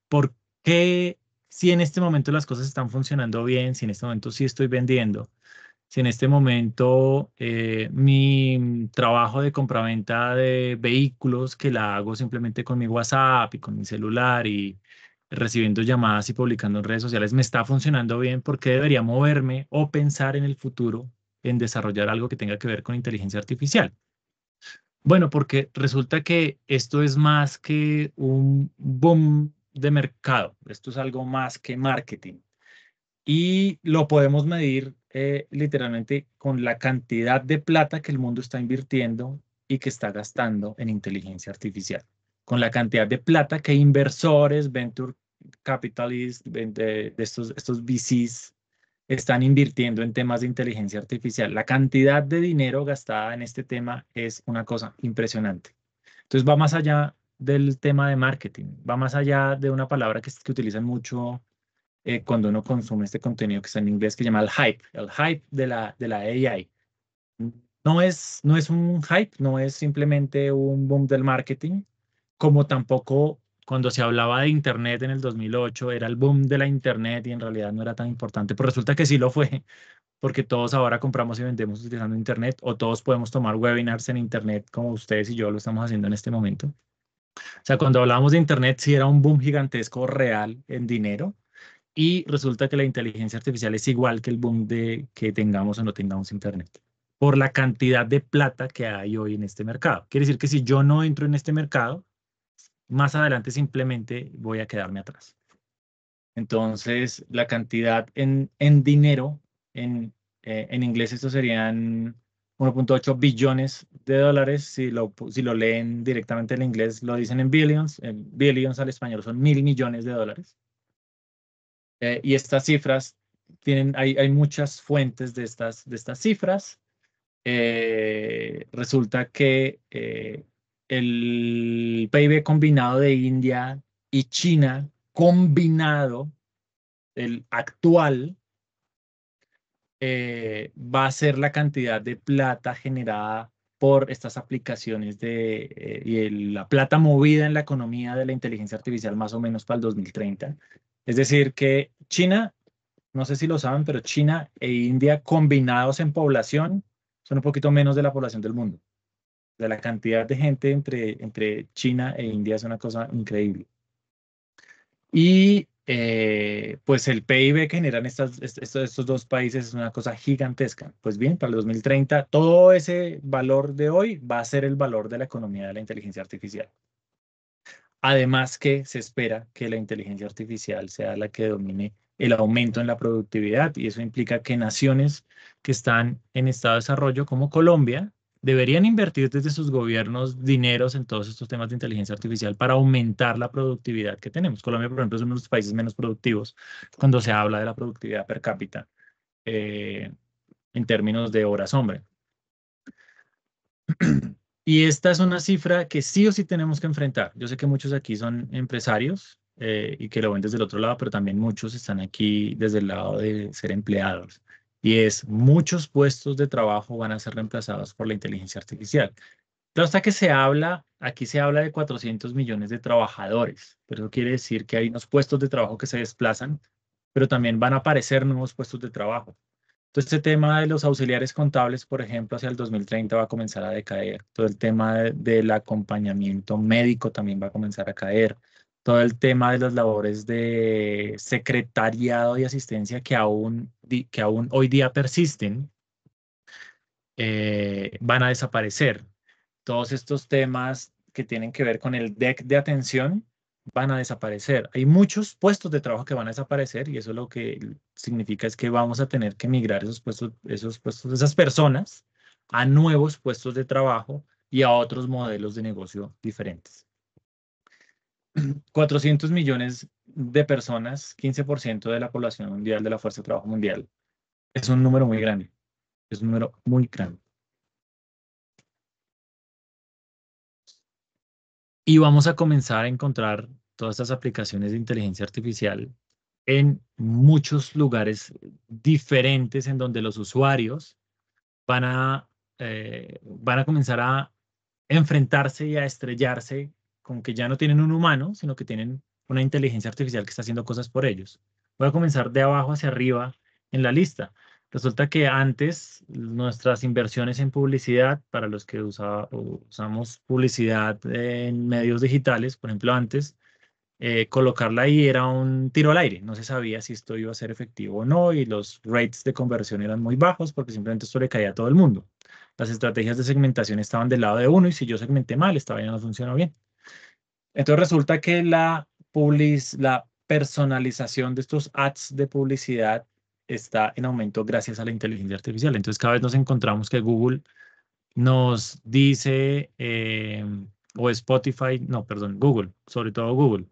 ¿Por qué si en este momento las cosas están funcionando bien, si en este momento sí estoy vendiendo? si en este momento eh, mi trabajo de compraventa de vehículos que la hago simplemente con mi WhatsApp y con mi celular y recibiendo llamadas y publicando en redes sociales me está funcionando bien, ¿por qué debería moverme o pensar en el futuro en desarrollar algo que tenga que ver con inteligencia artificial? Bueno, porque resulta que esto es más que un boom de mercado, esto es algo más que marketing y lo podemos medir eh, literalmente con la cantidad de plata que el mundo está invirtiendo y que está gastando en inteligencia artificial, con la cantidad de plata que inversores, venture capitalists, de, estos, estos VCs están invirtiendo en temas de inteligencia artificial. La cantidad de dinero gastada en este tema es una cosa impresionante. Entonces va más allá del tema de marketing, va más allá de una palabra que, que utilizan mucho eh, cuando uno consume este contenido que está en inglés que se llama el hype, el hype de la, de la AI. No es, no es un hype, no es simplemente un boom del marketing, como tampoco cuando se hablaba de Internet en el 2008 era el boom de la Internet y en realidad no era tan importante, pero pues resulta que sí lo fue, porque todos ahora compramos y vendemos utilizando Internet o todos podemos tomar webinars en Internet como ustedes y yo lo estamos haciendo en este momento. O sea, cuando hablábamos de Internet sí era un boom gigantesco real en dinero, y resulta que la inteligencia artificial es igual que el boom de que tengamos o no tengamos internet, por la cantidad de plata que hay hoy en este mercado. Quiere decir que si yo no entro en este mercado, más adelante simplemente voy a quedarme atrás. Entonces, la cantidad en, en dinero, en, eh, en inglés esto serían 1.8 billones de dólares, si lo, si lo leen directamente en inglés, lo dicen en billions, en billions al español son mil millones de dólares eh, y estas cifras tienen, hay, hay, muchas fuentes de estas, de estas cifras. Eh, resulta que eh, el PIB combinado de India y China, combinado, el actual, va a ser la cantidad de plata generada por estas aplicaciones de, y la plata movida en la economía de la inteligencia artificial más o menos para el 2030. Es decir, que China, no sé si lo saben, pero China e India combinados en población son un poquito menos de la población del mundo. De la cantidad de gente entre, entre China e India es una cosa increíble. Y eh, pues el PIB que generan estos dos países es una cosa gigantesca. Pues bien, para el 2030 todo ese valor de hoy va a ser el valor de la economía de la inteligencia artificial. Además que se espera que la inteligencia artificial sea la que domine el aumento en la productividad y eso implica que naciones que están en estado de desarrollo como Colombia deberían invertir desde sus gobiernos dineros en todos estos temas de inteligencia artificial para aumentar la productividad que tenemos. Colombia, por ejemplo, es uno de los países menos productivos cuando se habla de la productividad per cápita eh, en términos de horas hombre. Y esta es una cifra que sí o sí tenemos que enfrentar. Yo sé que muchos aquí son empresarios eh, y que lo ven desde el otro lado, pero también muchos están aquí desde el lado de ser empleados. Y es, muchos puestos de trabajo van a ser reemplazados por la inteligencia artificial. Pero hasta que se habla, aquí se habla de 400 millones de trabajadores, pero eso quiere decir que hay unos puestos de trabajo que se desplazan, pero también van a aparecer nuevos puestos de trabajo. Entonces, este tema de los auxiliares contables, por ejemplo, hacia el 2030 va a comenzar a decaer. Todo el tema del acompañamiento médico también va a comenzar a caer. Todo el tema de las labores de secretariado y asistencia que aún, que aún hoy día persisten eh, van a desaparecer. Todos estos temas que tienen que ver con el deck de atención van a desaparecer. Hay muchos puestos de trabajo que van a desaparecer y eso lo que significa es que vamos a tener que migrar esos puestos, esos puestos, esas personas a nuevos puestos de trabajo y a otros modelos de negocio diferentes. 400 millones de personas, 15% de la población mundial de la fuerza de trabajo mundial. Es un número muy grande. Es un número muy grande. Y vamos a comenzar a encontrar todas estas aplicaciones de inteligencia artificial en muchos lugares diferentes en donde los usuarios van a, eh, van a comenzar a enfrentarse y a estrellarse con que ya no tienen un humano, sino que tienen una inteligencia artificial que está haciendo cosas por ellos. Voy a comenzar de abajo hacia arriba en la lista. Resulta que antes nuestras inversiones en publicidad, para los que usamos publicidad en medios digitales, por ejemplo, antes, eh, colocarla ahí era un tiro al aire. No se sabía si esto iba a ser efectivo o no y los rates de conversión eran muy bajos porque simplemente esto le caía a todo el mundo. Las estrategias de segmentación estaban del lado de uno y si yo segmenté mal, estaba y no funcionó bien. Entonces resulta que la, la personalización de estos ads de publicidad está en aumento gracias a la inteligencia artificial. Entonces cada vez nos encontramos que Google nos dice, em, o Spotify, no, perdón, Google, sobre todo Google,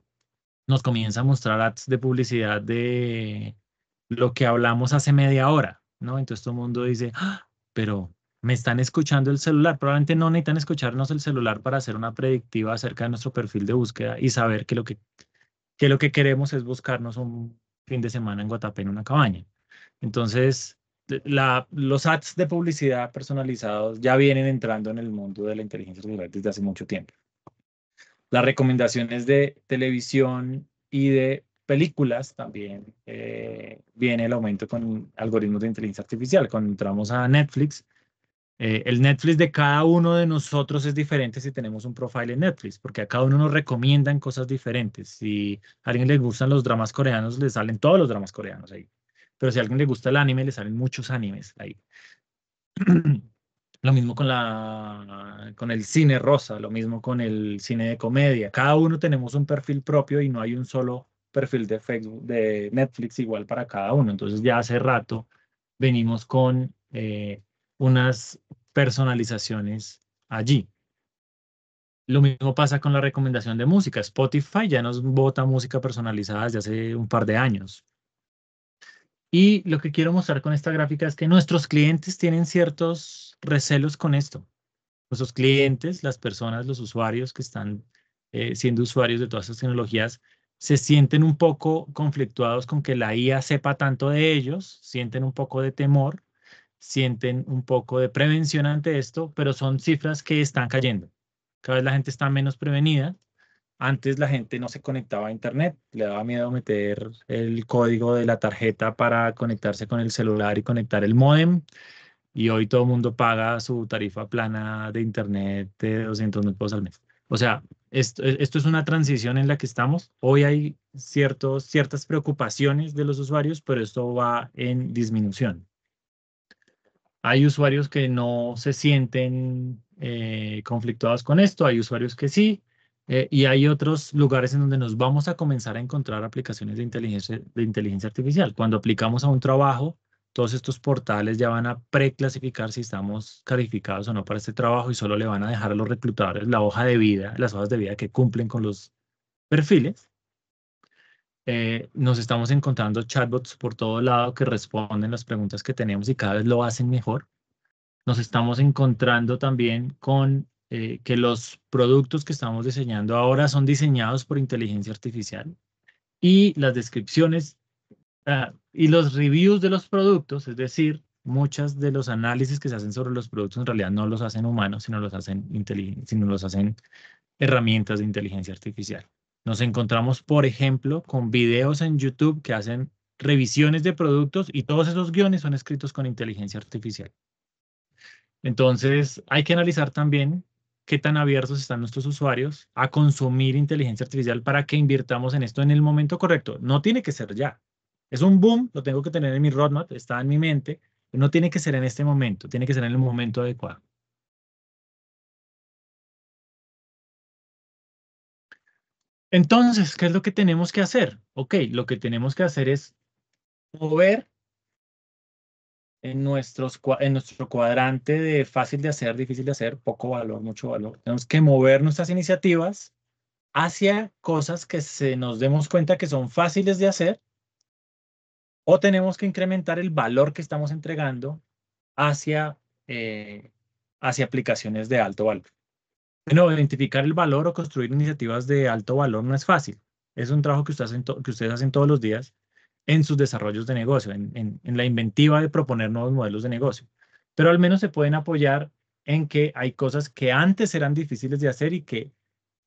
nos comienza a mostrar ads de publicidad de lo que hablamos hace media hora, ¿no? Entonces todo el mundo dice, ah, pero me están escuchando el celular. Probablemente no necesitan escucharnos el celular para hacer una predictiva acerca de nuestro perfil de búsqueda y saber que lo que, que, lo que queremos es buscarnos un fin de semana en Guatapé en una cabaña. Entonces, los ads de publicidad personalizados ya vienen entrando en el mundo de la inteligencia artificial desde hace mucho tiempo. Las recomendaciones de televisión y de películas también eh, viene el aumento con algoritmos de inteligencia artificial. Cuando entramos a Netflix, eh, el Netflix de cada uno de nosotros es diferente si tenemos un profile en Netflix, porque a cada uno nos recomiendan cosas diferentes. Si a alguien le gustan los dramas coreanos, le salen todos los dramas coreanos ahí. Pero si a alguien le gusta el anime, le salen muchos animes ahí. Lo mismo con, la, con el cine rosa, lo mismo con el cine de comedia. Cada uno tenemos un perfil propio y no hay un solo perfil de Facebook, de Netflix igual para cada uno. Entonces ya hace rato venimos con eh, unas personalizaciones allí. Lo mismo pasa con la recomendación de música. Spotify ya nos bota música personalizada desde hace un par de años. Y lo que quiero mostrar con esta gráfica es que nuestros clientes tienen ciertos recelos con esto. Nuestros clientes, las personas, los usuarios que están eh, siendo usuarios de todas estas tecnologías, se sienten un poco conflictuados con que la IA sepa tanto de ellos, sienten un poco de temor, sienten un poco de prevención ante esto, pero son cifras que están cayendo. Cada vez la gente está menos prevenida antes la gente no se conectaba a Internet, le daba miedo meter el código de la tarjeta para conectarse con el celular y conectar el modem. Y hoy todo el mundo paga su tarifa plana de Internet de 200 mil pesos al mes. O sea, esto, es una transición en la que estamos. Hoy hay ciertos, ciertas preocupaciones de los usuarios, pero esto va en disminución. Hay usuarios que no se sienten eh, conflictuados con esto, hay usuarios que sí, eh, y hay otros lugares en donde nos vamos a comenzar a encontrar aplicaciones de inteligencia, de inteligencia artificial. Cuando aplicamos a un trabajo, todos estos portales ya van a preclasificar si estamos calificados o no para este trabajo y solo le van a dejar a los reclutadores la hoja de vida, las hojas de vida que cumplen con los perfiles. Eh, nos estamos encontrando chatbots por todo lado que responden las preguntas que tenemos y cada vez lo hacen mejor. Nos estamos encontrando también con eh, que los productos que estamos diseñando ahora son diseñados por inteligencia artificial y las descripciones ah, y los reviews de los productos, es decir, muchas de los análisis que se hacen sobre los productos en realidad no los hacen humanos, sino los hacen, sino los hacen herramientas de inteligencia artificial. Nos encontramos, por ejemplo, con videos en YouTube que hacen revisiones de productos y todos esos guiones son escritos con inteligencia artificial. Entonces, hay que analizar también qué tan abiertos están nuestros usuarios a consumir inteligencia artificial para que invirtamos en esto en el momento correcto. No tiene que ser ya. Es un boom, lo tengo que tener en mi roadmap, está en mi mente, pero no tiene que ser en este momento, tiene que ser en el momento adecuado. Entonces, ¿qué es lo que tenemos que hacer? Ok, lo que tenemos que hacer es mover en, nuestro cuadrante de fácil de hacer, difícil de hacer, poco valor, mucho valor. Tenemos que mover nuestras iniciativas hacia cosas que se nos demos cuenta que son fáciles de hacer o tenemos que incrementar el valor que estamos entregando hacia, eh, hacia aplicaciones de alto valor. Bueno, identificar el valor o construir iniciativas de alto valor no es fácil. Es un trabajo que ustedes hacen, que ustedes hacen todos los días en sus desarrollos de negocio, en, la inventiva de proponer nuevos modelos de negocio. Pero al menos se pueden apoyar en que hay cosas que antes eran difíciles de hacer y que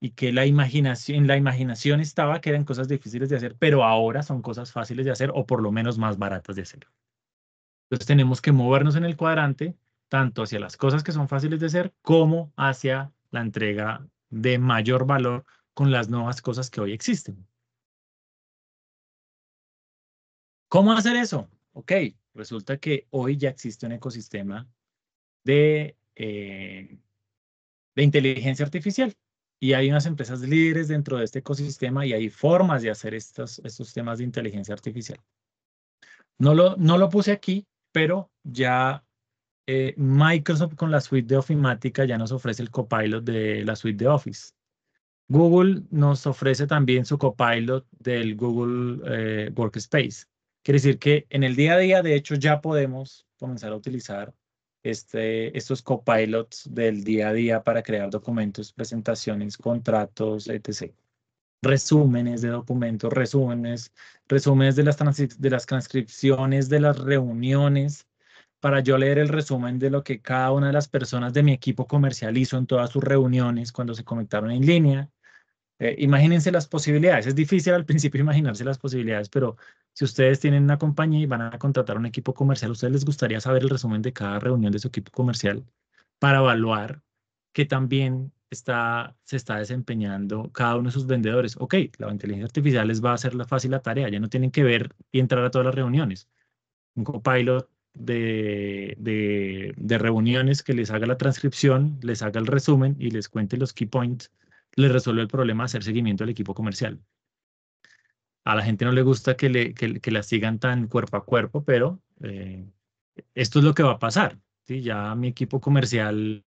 y que la imaginación, en la imaginación estaba que eran cosas difíciles de hacer, pero ahora son cosas fáciles de hacer o por lo menos más baratas de hacer. Entonces tenemos que movernos en el cuadrante tanto hacia las cosas que son fáciles de hacer como hacia la entrega de mayor valor con las nuevas cosas que hoy existen. ¿Cómo hacer eso? Ok, resulta que hoy ya existe un ecosistema de, eh, de inteligencia artificial y hay unas empresas líderes dentro de este ecosistema y hay formas de hacer estos, estos temas de inteligencia artificial. No lo, no lo puse aquí, pero ya eh, Microsoft con la suite de ofimática ya nos ofrece el copilot de la suite de Office. Google nos ofrece también su copilot del Google eh, Workspace. Quiere decir que en el día a día, de hecho, ya podemos comenzar a utilizar este, estos copilots del día a día para crear documentos, presentaciones, contratos, etc. Resúmenes de documentos, resúmenes, resúmenes de las, de las transcripciones, de las reuniones, para yo leer el resumen de lo que cada una de las personas de mi equipo comercializó en todas sus reuniones cuando se conectaron en línea, eh, imagínense las posibilidades. Es difícil al principio imaginarse las posibilidades, pero si ustedes tienen una compañía y van a contratar un equipo comercial, ¿a ustedes les gustaría saber el resumen de cada reunión de su equipo comercial para evaluar que también está, se está desempeñando cada uno de sus vendedores? Ok, la inteligencia artificial les va a hacer la fácil la tarea, ya no tienen que ver y entrar a todas las reuniones. Un copilot de, de, de reuniones que les haga la transcripción, les haga el resumen y les cuente los key points le resuelve el problema de hacer seguimiento al equipo comercial. A la gente no le gusta que, le, la sigan tan cuerpo a cuerpo, pero eh, esto es lo que va a pasar. ¿sí? Ya mi equipo comercial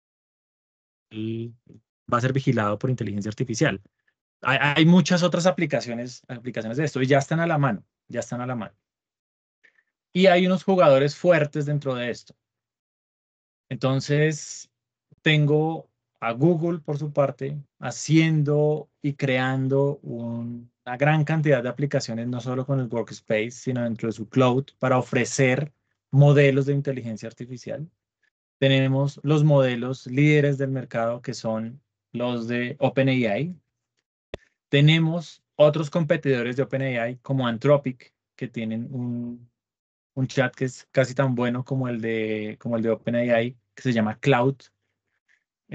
va a ser vigilado por inteligencia artificial. Hay, muchas otras aplicaciones, aplicaciones de esto y ya están a la mano, ya están a la mano. Y hay unos jugadores fuertes dentro de esto. Entonces, tengo a Google, por su parte, haciendo y creando una gran cantidad de aplicaciones, no solo con el Workspace, sino dentro de su cloud, para ofrecer modelos de inteligencia artificial. Tenemos los modelos líderes del mercado, que son los de OpenAI. Tenemos otros competidores de OpenAI, como Anthropic, que tienen un, chat que es casi tan bueno como el de, como el de OpenAI, que se llama Cloud,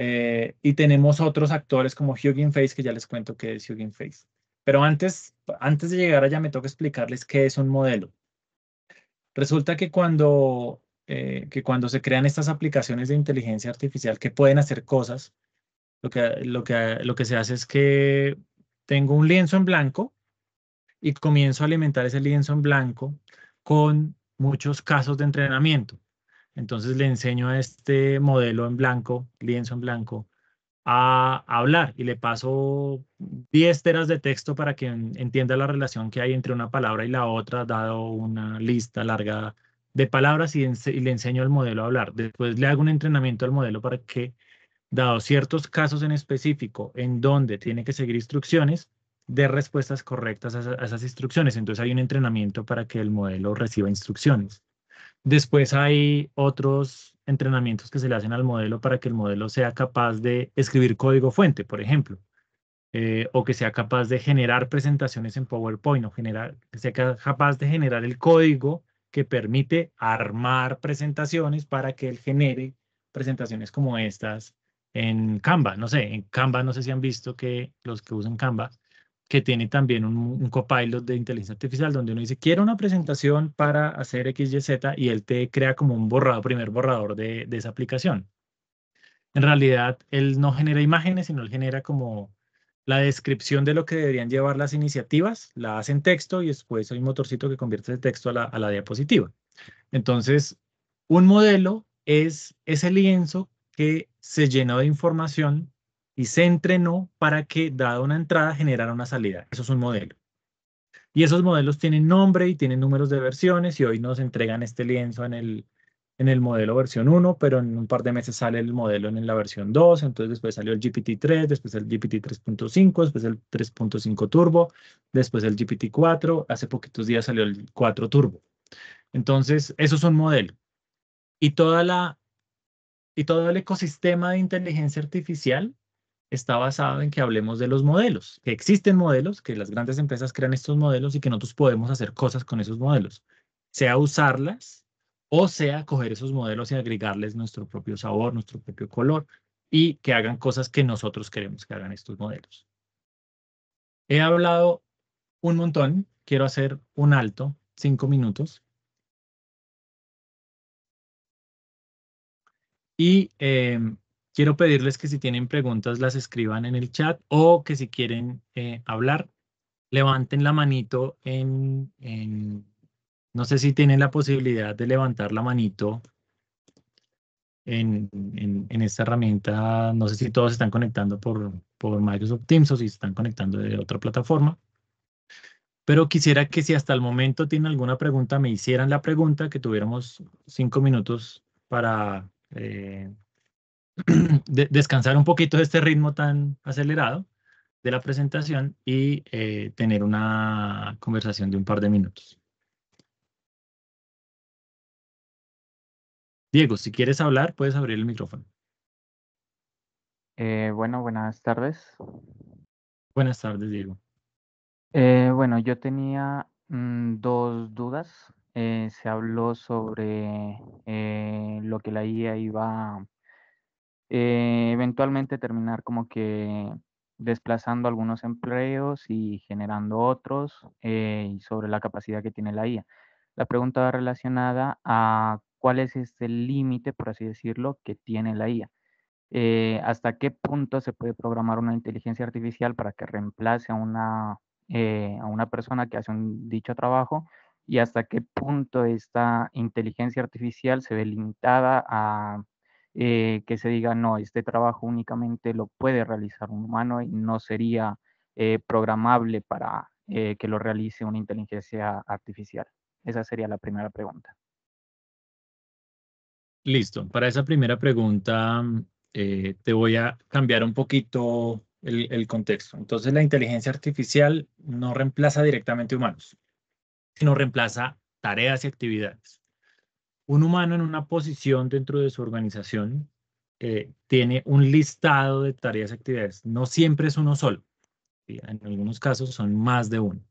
eh, y tenemos otros actores como Hugging Face, que ya les cuento qué es Hugging Face. Pero antes, antes de llegar allá, me toca explicarles qué es un modelo. Resulta que cuando, eh, cuando se crean estas aplicaciones de inteligencia artificial que pueden hacer cosas, lo que, lo, que, lo que se hace es que tengo un lienzo en blanco y comienzo a alimentar ese lienzo en blanco con muchos casos de entrenamiento. Entonces le enseño a este modelo en blanco, lienzo en blanco, a hablar y le paso 10 teras de texto para que entienda la relación que hay entre una palabra y la otra, dado una lista larga de palabras y, le enseño al modelo a hablar. Después le hago un entrenamiento al modelo para que, dado ciertos casos en específico en donde tiene que seguir instrucciones, dé respuestas correctas a, esas instrucciones. Entonces hay un entrenamiento para que el modelo reciba instrucciones. Después hay otros entrenamientos que se le hacen al modelo para que el modelo sea capaz de escribir código fuente, por ejemplo, eh, o que sea capaz de generar presentaciones en PowerPoint, o generar, que sea capaz de generar el código que permite armar presentaciones para que él genere presentaciones como estas en Canva. No sé, en Canva no sé si han visto que los que usan Canva que tiene también un, copilot de inteligencia artificial donde uno dice, quiero una presentación para hacer XYZ y él te crea como un borrador, primer borrador de, esa aplicación. En realidad, él no genera imágenes, sino él genera como la descripción de lo que deberían llevar las iniciativas, la hace en texto y después hay un motorcito que convierte el texto a la, a la diapositiva. Entonces, un modelo es ese lienzo que se llenó de información y se entrenó para que, dada una entrada, generara una salida. Eso es un modelo. Y esos modelos tienen nombre y tienen números de versiones y hoy nos entregan este lienzo en el, en el modelo versión 1, pero en un par de meses sale el modelo en la versión 2, entonces después salió el GPT-3, después el GPT-3.5, después el 3.5 Turbo, después el GPT-4, hace poquitos días salió el 4 Turbo. Entonces, eso son modelos. Y toda la y todo el ecosistema de inteligencia artificial está basado en que hablemos de los modelos, que existen modelos, que las grandes empresas crean estos modelos y que nosotros podemos hacer cosas con esos modelos, sea usarlas o sea coger esos modelos y agregarles nuestro propio sabor, nuestro propio color y que hagan cosas que nosotros queremos que hagan estos modelos. He hablado un montón, quiero hacer un alto, cinco minutos. Y em, Quiero pedirles que si tienen preguntas las escriban en el chat o que si quieren eh, hablar, levanten la manito en, No sé si tienen la posibilidad de levantar la manito en, esta herramienta. No sé si todos están conectando por, por Microsoft Teams o si están conectando de otra plataforma. Pero quisiera que si hasta el momento tienen alguna pregunta, me hicieran la pregunta, que tuviéramos cinco minutos para... Eh, descansar un poquito de este ritmo tan acelerado de la presentación y eh, tener una conversación de un par de minutos. Diego, si quieres hablar, puedes abrir el micrófono. Eh, bueno, buenas tardes. Buenas tardes, Diego. Eh, bueno, yo tenía mm, dos dudas. se habló sobre lo que la IA iba eh, eventualmente terminar como que desplazando algunos empleos y generando otros eh, y sobre la capacidad que tiene la IA. La pregunta va relacionada a cuál es este límite, por así decirlo, que tiene la IA. Eh, ¿Hasta qué punto se puede programar una inteligencia artificial para que reemplace a una, a una persona que hace un dicho trabajo? ¿Y hasta qué punto esta inteligencia artificial se ve limitada a eh, que se diga, no, este trabajo únicamente lo puede realizar un humano y no sería eh, programable para eh, que lo realice una inteligencia artificial? Esa sería la primera pregunta. Listo, para esa primera pregunta te voy a cambiar un poquito el contexto. Entonces, la inteligencia artificial no reemplaza directamente humanos, sino reemplaza tareas y actividades un humano en una posición dentro de su organización eh, tiene un listado de tareas y actividades. No siempre es uno solo. En algunos casos son más de uno.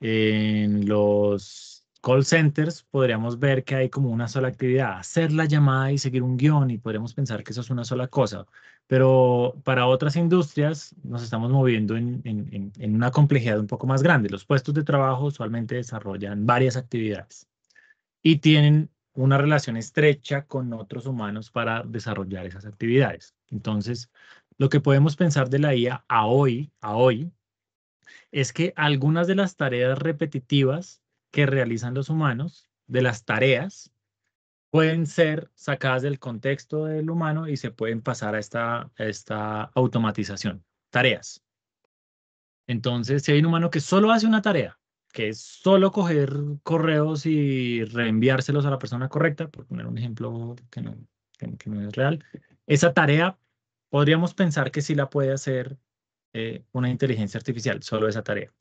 En los call centers podríamos ver que hay como una sola actividad, hacer la llamada y seguir un guión y podríamos pensar que eso es una sola cosa. Pero para otras industrias nos estamos moviendo en, en, en una complejidad un poco más grande. Los puestos de trabajo usualmente desarrollan varias actividades y tienen una relación estrecha con otros humanos para desarrollar esas actividades. Entonces, lo que podemos pensar de la IA a hoy, a hoy, es que algunas de las tareas repetitivas que realizan los humanos, de las tareas, pueden ser sacadas del contexto del humano y se pueden pasar a esta, esta automatización. Tareas. Entonces, si hay un humano que solo hace una tarea, que es solo coger correos y reenviárselos a la persona correcta, por poner un ejemplo que no, que, no es real, esa tarea podríamos pensar que sí la puede hacer eh, una inteligencia artificial, solo esa tarea.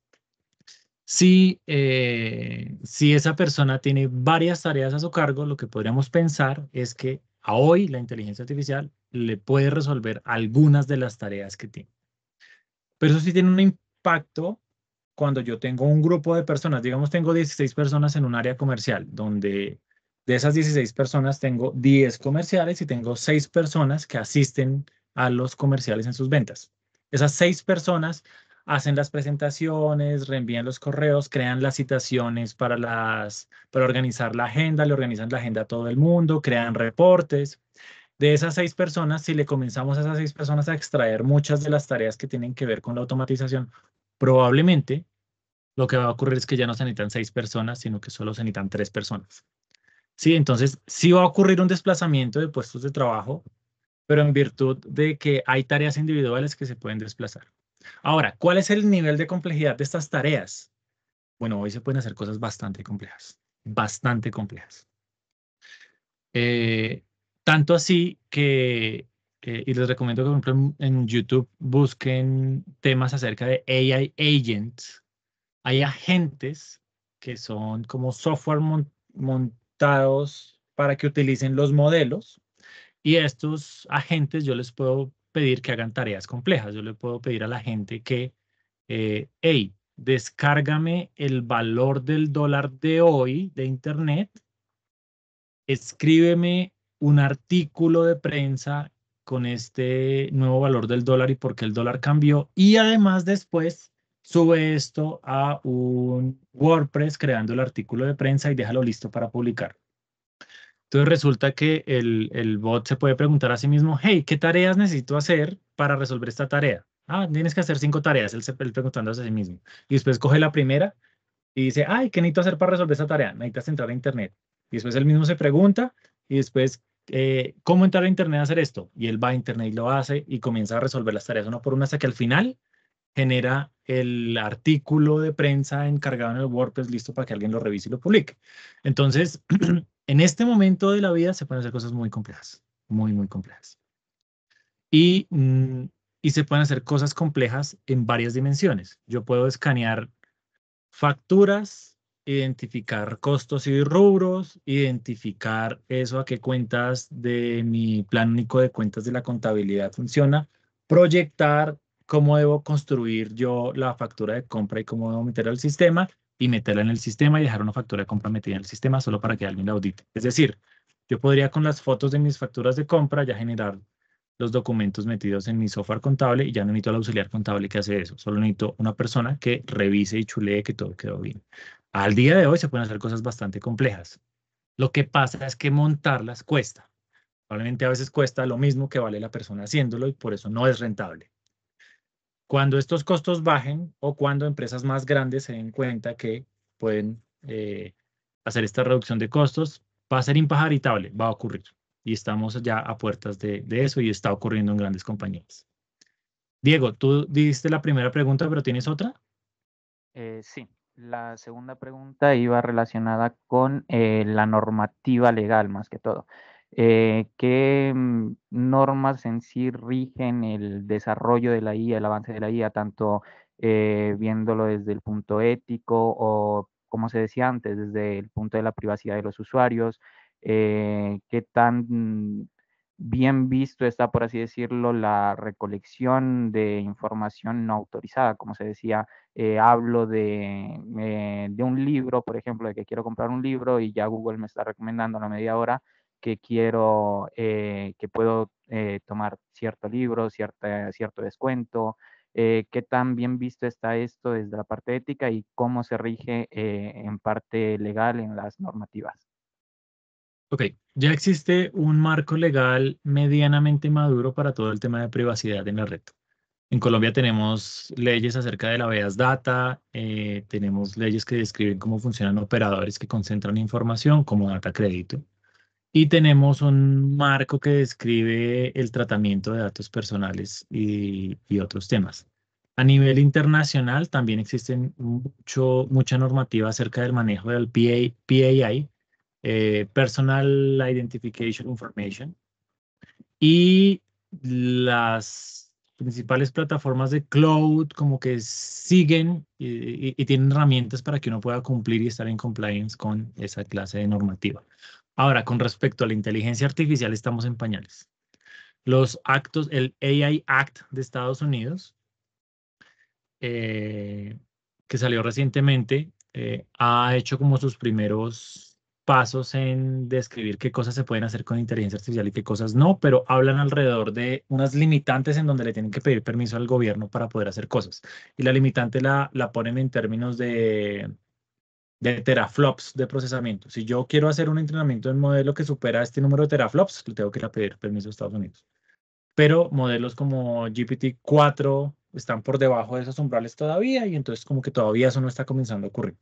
Si, eh, si esa persona tiene varias tareas a su cargo, lo que podríamos pensar es que a hoy la inteligencia artificial le puede resolver algunas de las tareas que tiene. Pero eso sí tiene un impacto cuando yo tengo un grupo de personas, digamos tengo 16 personas en un área comercial, donde de esas 16 personas tengo 10 comerciales y tengo 6 personas que asisten a los comerciales en sus ventas. Esas 6 personas hacen las presentaciones, reenvían los correos, crean las citaciones para, las, para organizar la agenda, le organizan la agenda a todo el mundo, crean reportes. De esas seis personas, si le comenzamos a esas seis personas a extraer muchas de las tareas que tienen que ver con la automatización, probablemente lo que va a ocurrir es que ya no se necesitan seis personas, sino que solo se necesitan tres personas. Sí, entonces sí va a ocurrir un desplazamiento de puestos de trabajo, pero en virtud de que hay tareas individuales que se pueden desplazar. Ahora, ¿cuál es el nivel de complejidad de estas tareas? Bueno, hoy se pueden hacer cosas bastante complejas, bastante complejas. Eh, tanto así que y les recomiendo que, por ejemplo, en, YouTube busquen temas acerca de AI agents. Hay agentes que son como software montados para que utilicen los modelos. Y estos agentes yo les puedo pedir que hagan tareas complejas. Yo le puedo pedir a la gente que, eh, hey, descárgame el valor del dólar de hoy de Internet, escríbeme un artículo de prensa con este nuevo valor del dólar y por qué el dólar cambió. Y además después sube esto a un WordPress creando el artículo de prensa y déjalo listo para publicar. Entonces resulta que el, bot se puede preguntar a sí mismo, hey, ¿qué tareas necesito hacer para resolver esta tarea? Ah, tienes que hacer cinco tareas, él, se, él preguntándose a sí mismo. Y después coge la primera y dice, ay, ¿qué necesito hacer para resolver esta tarea? Necesitas entrar a internet. Y después él mismo se pregunta y después eh, ¿cómo entrar a Internet a hacer esto? Y él va a Internet y lo hace y comienza a resolver las tareas una por una hasta que al final genera el artículo de prensa encargado en el WordPress listo para que alguien lo revise y lo publique. Entonces, en este momento de la vida se pueden hacer cosas muy complejas, muy, muy complejas. Y, mm, y se pueden hacer cosas complejas en varias dimensiones. Yo puedo escanear facturas identificar costos y rubros, identificar eso a qué cuentas de mi plan único de cuentas de la contabilidad funciona, proyectar cómo debo construir yo la factura de compra y cómo debo meterla al sistema y meterla en el sistema y dejar una factura de compra metida en el sistema solo para que alguien la audite. Es decir, yo podría con las fotos de mis facturas de compra ya generar los documentos metidos en mi software contable y ya no necesito al auxiliar contable que hace eso, solo necesito una persona que revise y chulee que todo quedó bien. Al día de hoy se pueden hacer cosas bastante complejas. Lo que pasa es que montarlas cuesta. Probablemente a veces cuesta lo mismo que vale la persona haciéndolo y por eso no es rentable. Cuando estos costos bajen o cuando empresas más grandes se den cuenta que pueden eh, hacer esta reducción de costos, va a ser impajaritable, va a ocurrir. Y estamos ya a puertas de, eso y está ocurriendo en grandes compañías. Diego, tú diste la primera pregunta, pero ¿tienes otra? Eh, sí. La segunda pregunta iba relacionada con eh, la normativa legal, más que todo. Eh, ¿Qué mm, normas en sí rigen el desarrollo de la IA, el avance de la IA, tanto eh, viéndolo desde el punto ético o, como se decía antes, desde el punto de la privacidad de los usuarios? ¿Qué tan bien visto está, por así decirlo, la recolección de información no autorizada. Como se decía, eh, hablo eh, de, un libro, por ejemplo, de que quiero comprar un libro y ya Google me está recomendando a la media hora que quiero, eh, que puedo tomar cierto libro, cierto descuento. qué tan bien visto está esto desde la parte ética y cómo se rige en parte legal en las normativas. Ok, ya existe un marco legal medianamente maduro para todo el tema de privacidad en la red. En Colombia tenemos leyes acerca de la VEAS Data, eh, tenemos leyes que describen cómo funcionan operadores que concentran información como data crédito y tenemos un marco que describe el tratamiento de datos personales y, otros temas. A nivel internacional también existen mucho, mucha normativa acerca del manejo del PAI, eh, personal Identification Information y las principales plataformas de cloud como que siguen y, tienen herramientas para que uno pueda cumplir y estar en compliance con esa clase de normativa. Ahora, con respecto a la inteligencia artificial, estamos en pañales. Los actos, el AI Act de Estados Unidos, eh, que salió recientemente, eh, ha hecho como sus primeros pasos en describir qué cosas se pueden hacer con inteligencia artificial y qué cosas no, pero hablan alrededor de unas limitantes en donde le tienen que pedir permiso al gobierno para poder hacer cosas. Y la limitante la, la ponen en términos de, de teraflops de procesamiento. Si yo quiero hacer un entrenamiento en modelo que supera este número de teraflops, le tengo que ir a pedir permiso a Estados Unidos. Pero modelos como GPT-4 están por debajo de esos umbrales todavía y entonces como que todavía eso no está comenzando a ocurrir.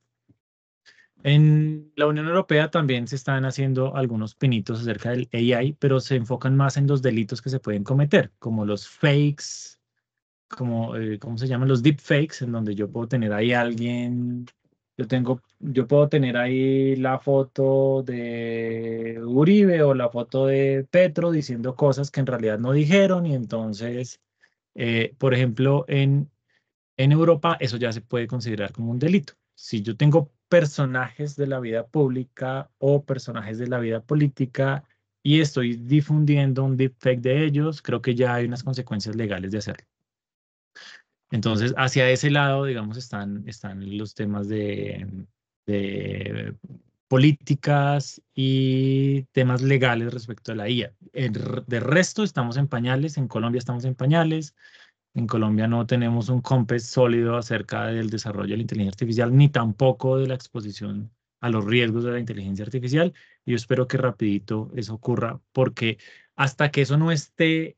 En la Unión Europea también se están haciendo algunos pinitos acerca del AI, pero se enfocan más en los delitos que se pueden cometer, como los fakes, como, eh, ¿cómo se llaman? Los deepfakes, en donde yo puedo tener ahí alguien, yo tengo, yo puedo tener ahí la foto de Uribe o la foto de Petro diciendo cosas que en realidad no dijeron y entonces, eh, por ejemplo, en, en Europa eso ya se puede considerar como un delito. Si yo tengo personajes de la vida pública o personajes de la vida política y estoy difundiendo un deepfake de ellos, creo que ya hay unas consecuencias legales de hacerlo. Entonces, hacia ese lado, digamos, están, están los temas de, políticas y temas legales respecto a la IA. de resto, estamos en pañales, en Colombia estamos en pañales, en Colombia no tenemos un COMPES sólido acerca del desarrollo de la inteligencia artificial, ni tampoco de la exposición a los riesgos de la inteligencia artificial. Yo espero que rapidito eso ocurra, porque hasta que eso no esté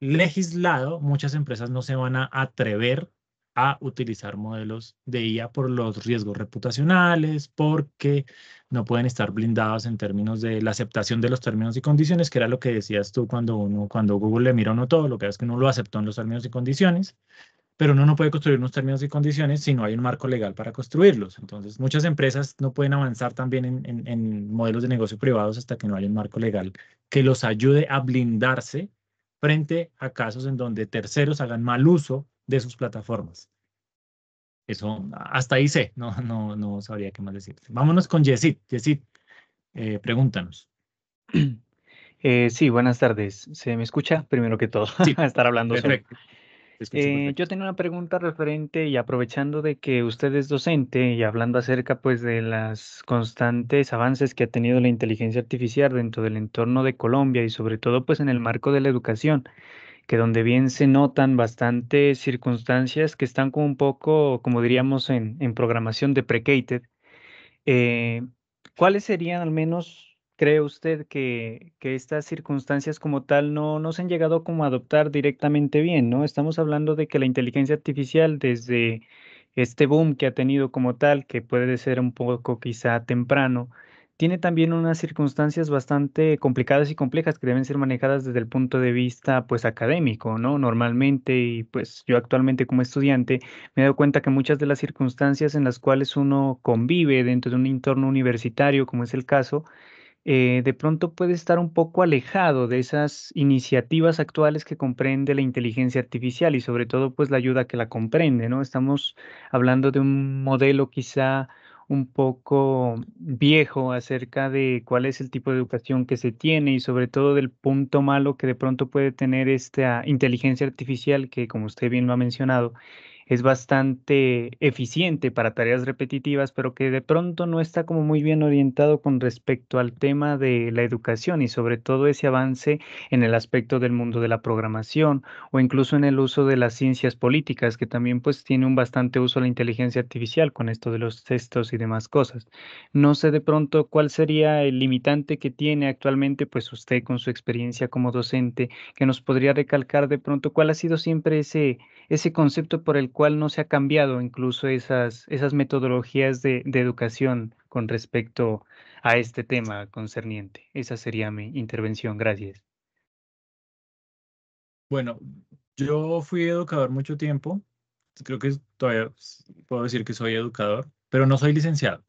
legislado, muchas empresas no se van a atrever a utilizar modelos de IA por los riesgos reputacionales, porque no pueden estar blindados en términos de la aceptación de los términos y condiciones, que era lo que decías tú cuando cuando Google le miró a uno todo, lo que es que uno lo aceptó en los términos y condiciones, pero uno no puede construir unos términos y condiciones si no hay un marco legal para construirlos. Entonces, muchas empresas no pueden avanzar también en, en modelos de negocio privados hasta que no haya un marco legal que los ayude a blindarse frente a casos en donde terceros hagan mal uso de sus plataformas. Eso, hasta ahí sé, no, no, no sabría qué más decir. Vámonos con Yesid. Yesid, eh, pregúntanos. Eh, sí, buenas tardes. ¿Se me escucha? Primero que todo, sí, estar hablando. Eh, perfecto. yo tengo una pregunta referente y aprovechando de que usted es docente y hablando acerca pues de las constantes avances que ha tenido la inteligencia artificial dentro del entorno de Colombia y sobre todo pues en el marco de la educación que donde bien se notan bastantes circunstancias que están como un poco, como diríamos en, en programación deprecated, eh, ¿cuáles serían al menos, cree usted, que, que estas circunstancias como tal no, no, se han llegado como a adoptar directamente bien, ¿no? Estamos hablando de que la inteligencia artificial desde este boom que ha tenido como tal, que puede ser un poco quizá temprano, tiene también unas circunstancias bastante complicadas y complejas que deben ser manejadas desde el punto de vista pues académico, ¿no? Normalmente y pues yo actualmente como estudiante me he dado cuenta que muchas de las circunstancias en las cuales uno convive dentro de un entorno universitario, como es el caso, eh, de pronto puede estar un poco alejado de esas iniciativas actuales que comprende la inteligencia artificial y sobre todo pues la ayuda que la comprende, ¿no? Estamos hablando de un modelo quizá un poco viejo acerca de cuál es el tipo de educación que se tiene y sobre todo del punto malo que de pronto puede tener esta inteligencia artificial que, como usted bien lo ha mencionado, es bastante eficiente para tareas repetitivas, pero que de pronto no está como muy bien orientado con respecto al tema de la educación y sobre todo ese avance en el aspecto del mundo de la programación o incluso en el uso de las ciencias políticas, que también pues tiene un bastante uso la inteligencia artificial con esto de los textos y demás cosas. No sé de pronto cuál sería el limitante que tiene actualmente pues usted con su experiencia como docente, que nos podría recalcar de pronto cuál ha sido siempre ese, ese concepto por el cual no se ha cambiado incluso esas, esas metodologías de, de educación con respecto a este tema concerniente. Esa sería mi intervención. Gracias. Bueno, yo fui educador mucho tiempo. Creo que todavía puedo decir que soy educador, pero no soy licenciado.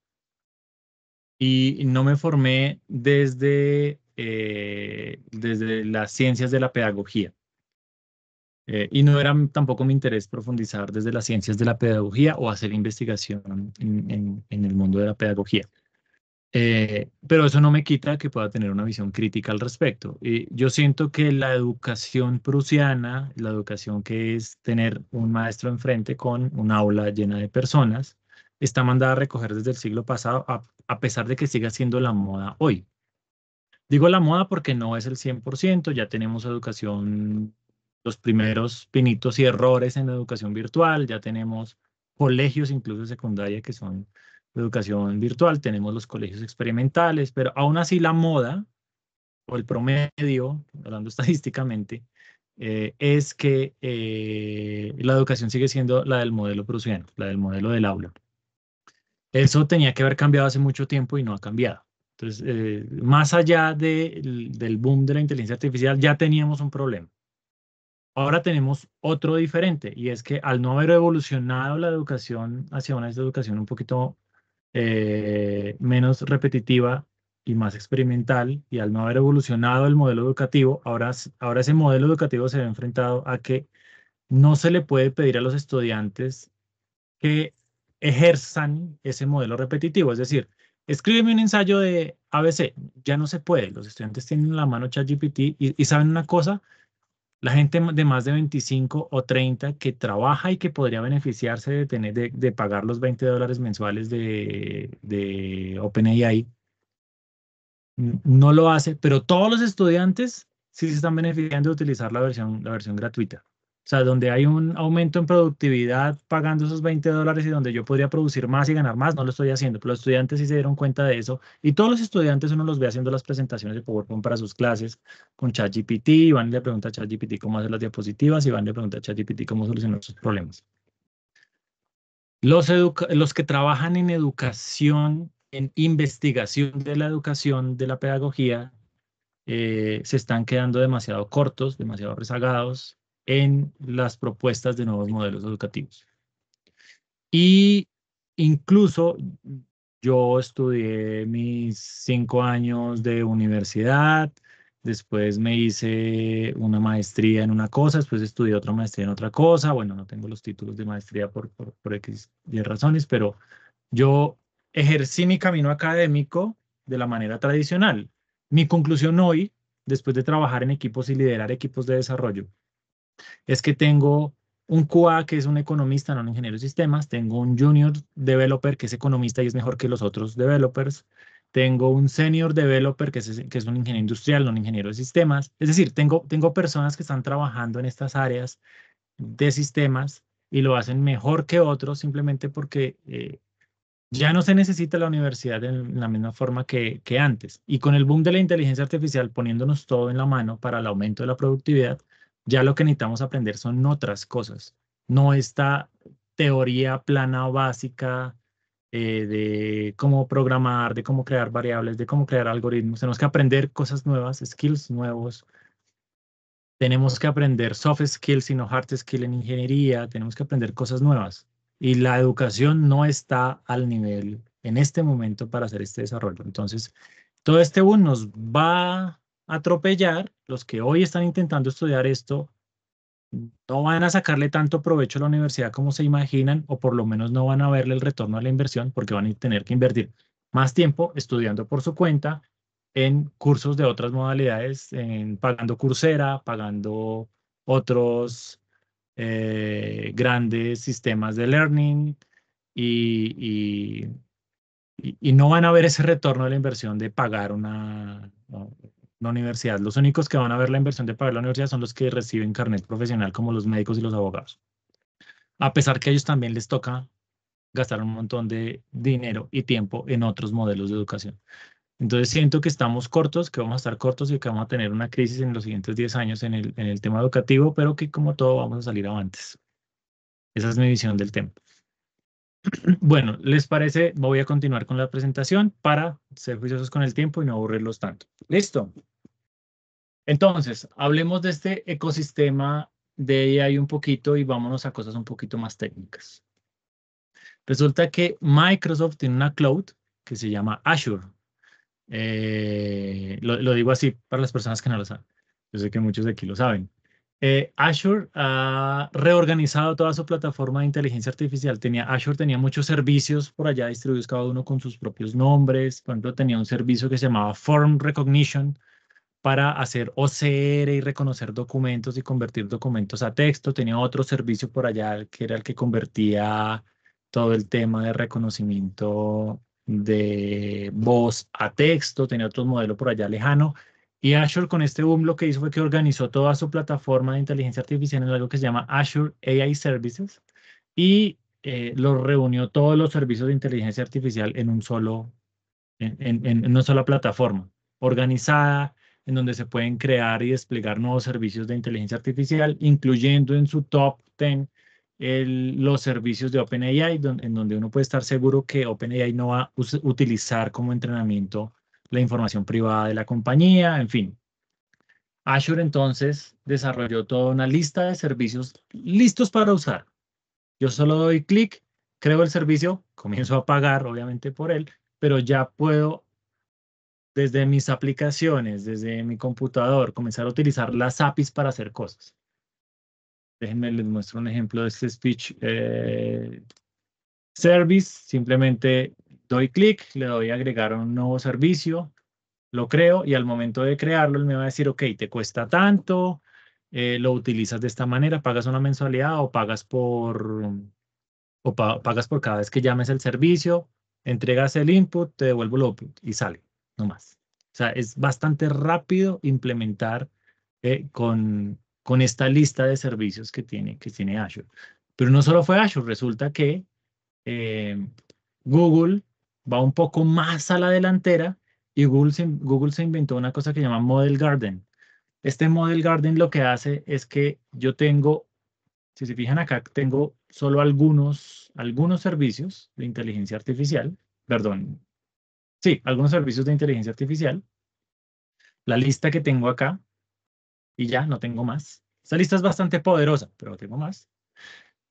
Y no me formé desde, eh, desde las ciencias de la pedagogía. Eh, y no era tampoco mi interés profundizar desde las ciencias de la pedagogía o hacer investigación en, el mundo de la pedagogía. Eh, pero eso no me quita que pueda tener una visión crítica al respecto. Y yo siento que la educación prusiana, la educación que es tener un maestro enfrente con un aula llena de personas, está mandada a recoger desde el siglo pasado, a, a pesar de que siga siendo la moda hoy. Digo la moda porque no es el 100%, ya tenemos educación los primeros pinitos y errores en la educación virtual, ya tenemos colegios, incluso secundaria, que son educación virtual, tenemos los colegios experimentales, pero aún así la moda o el promedio, hablando estadísticamente, eh, es que eh, la educación sigue siendo la del modelo prusiano, la del modelo del aula. Eso tenía que haber cambiado hace mucho tiempo y no ha cambiado. Entonces, eh, más allá del boom de la inteligencia artificial, ya teníamos un problema. Ahora tenemos otro diferente y es que al no haber evolucionado la educación hacia una educación un poquito eh, menos repetitiva y más experimental y al no haber evolucionado el modelo educativo, ahora, ahora ese modelo educativo se ve enfrentado a que no se le puede pedir a los estudiantes que ejerzan ese modelo repetitivo. Es decir, escríbeme un ensayo de ABC. Ya no se puede. Los estudiantes tienen en la mano ChatGPT y saben una cosa, la gente de más de 25 o 30 que trabaja y que podría beneficiarse de, tener, de, pagar los 20 dólares mensuales de, de OpenAI no lo hace, pero todos los estudiantes sí se están beneficiando de utilizar la versión, la versión gratuita. O sea, donde hay un aumento en productividad pagando esos 20 dólares y donde yo podría producir más y ganar más, no lo estoy haciendo. Pero los estudiantes sí se dieron cuenta de eso. Y todos los estudiantes uno los ve haciendo las presentaciones de PowerPoint para sus clases con ChatGPT. y le pregunta a ChatGPT cómo hacer las diapositivas. y y le pregunta a ChatGPT cómo solucionar sus problemas. Los, los que trabajan en educación, en investigación de la educación, de la pedagogía, eh, se están quedando demasiado cortos, demasiado rezagados en las propuestas de nuevos modelos educativos. Y incluso yo estudié mis cinco años de universidad, después me hice una maestría en una cosa, después estudié otra maestría en otra cosa. Bueno, no tengo los títulos de maestría por, por, X y razones, pero yo ejercí mi camino académico de la manera tradicional. Mi conclusión hoy, después de trabajar en equipos y liderar equipos de desarrollo, es que tengo un QA que es un economista, no un ingeniero de sistemas, tengo un junior developer que es economista y es mejor que los otros developers, tengo un senior developer que es, que es un ingeniero industrial, no un ingeniero de sistemas, es decir, tengo, tengo personas que están trabajando en estas áreas de sistemas y lo hacen mejor que otros simplemente porque eh, ya no se necesita la universidad en la misma forma que, que antes. Y con el boom de la inteligencia artificial poniéndonos todo en la mano para el aumento de la productividad, ya lo que necesitamos aprender son otras cosas, no esta teoría plana básica eh, de cómo programar, de cómo crear variables, de cómo crear algoritmos. Tenemos que aprender cosas nuevas, skills nuevos. Tenemos que aprender soft skills y no hard skills en ingeniería. Tenemos que aprender cosas nuevas. Y la educación no está al nivel en este momento para hacer este desarrollo. Entonces, todo este uno nos va atropellar, los que hoy están intentando estudiar esto, no van a sacarle tanto provecho a la universidad como se imaginan, o por lo menos no van a verle el retorno a la inversión, porque van a tener que invertir más tiempo estudiando por su cuenta en cursos de otras modalidades, en pagando Coursera, pagando otros eh, grandes sistemas de learning y, y, y, no van a ver ese retorno a la inversión de pagar una, la universidad. Los únicos que van a ver la inversión de pagar la universidad son los que reciben carnet profesional, como los médicos y los abogados. A pesar que a ellos también les toca gastar un montón de dinero y tiempo en otros modelos de educación. Entonces siento que estamos cortos, que vamos a estar cortos y que vamos a tener una crisis en los siguientes 10 años en el, en el tema educativo, pero que como todo vamos a salir avantes. Esa es mi visión del tema. Bueno, ¿les parece? Voy a continuar con la presentación para ser juiciosos con el tiempo y no aburrirlos tanto. Listo. Entonces, hablemos de este ecosistema de AI un poquito y vámonos a cosas un poquito más técnicas. Resulta que Microsoft tiene una cloud que se llama Azure. Eh, lo, digo así para las personas que no lo saben. Yo sé que muchos de aquí lo saben. Eh, Azure ha reorganizado toda su plataforma de inteligencia artificial. Tenía, Azure tenía muchos servicios por allá distribuidos cada uno con sus propios nombres. Por ejemplo, tenía un servicio que se llamaba Form Recognition, para hacer OCR y reconocer documentos y convertir documentos a texto. Tenía otro servicio por allá que era el que convertía todo el tema de reconocimiento de voz a texto. Tenía otro modelo por allá lejano. Y Azure con este boom lo que hizo fue que organizó toda su plataforma de inteligencia artificial en algo que se llama Azure AI Services y eh, lo reunió todos los servicios de inteligencia artificial en un solo, en, en una sola plataforma, organizada, en donde se pueden crear y desplegar nuevos servicios de inteligencia artificial, incluyendo en su top 10 los servicios de OpenAI, en donde uno puede estar seguro que OpenAI no va a utilizar como entrenamiento la información privada de la compañía, en fin. Azure entonces desarrolló toda una lista de servicios listos para usar. Yo solo doy clic, creo el servicio, comienzo a pagar obviamente por él, pero ya puedo desde mis aplicaciones, desde mi computador, comenzar a utilizar las APIs para hacer cosas. Déjenme les muestro un ejemplo de este speech eh, service. Simplemente doy clic, le doy agregar un nuevo servicio, lo creo y al momento de crearlo él me va a decir, ok, te cuesta tanto, eh, lo utilizas de esta manera, pagas una mensualidad o pagas por, pagas por cada vez que llames el servicio, entregas el input, te devuelvo el output y sale no más. O sea, es bastante rápido implementar eh, con, con esta lista de servicios que tiene, que tiene Azure. Pero no solo fue Azure, resulta que eh, Google va un poco más a la delantera y Google se, Google se inventó una cosa que llama Model Garden. Este Model Garden lo que hace es que yo tengo, si se fijan acá, tengo solo algunos, algunos servicios de inteligencia artificial, perdón, Sí, algunos servicios de inteligencia artificial. La lista que tengo acá, y ya, no tengo más. Esta lista es bastante poderosa, pero no tengo más.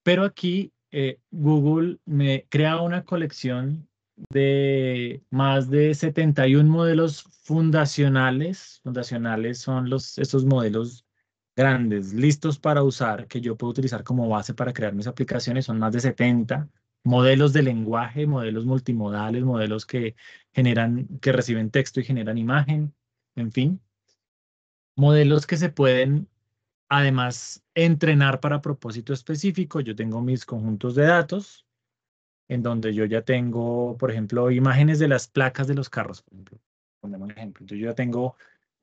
Pero aquí eh, Google me crea una colección de más de 71 modelos fundacionales. Fundacionales son los, estos modelos grandes, listos para usar, que yo puedo utilizar como base para crear mis aplicaciones. Son más de 70 modelos de lenguaje, modelos multimodales, modelos que generan, que reciben texto y generan imagen, en fin. Modelos que se pueden además entrenar para propósito específico. Yo tengo mis conjuntos de datos en donde yo ya tengo, por ejemplo, imágenes de las placas de los carros, por ejemplo. un ejemplo. Entonces yo ya tengo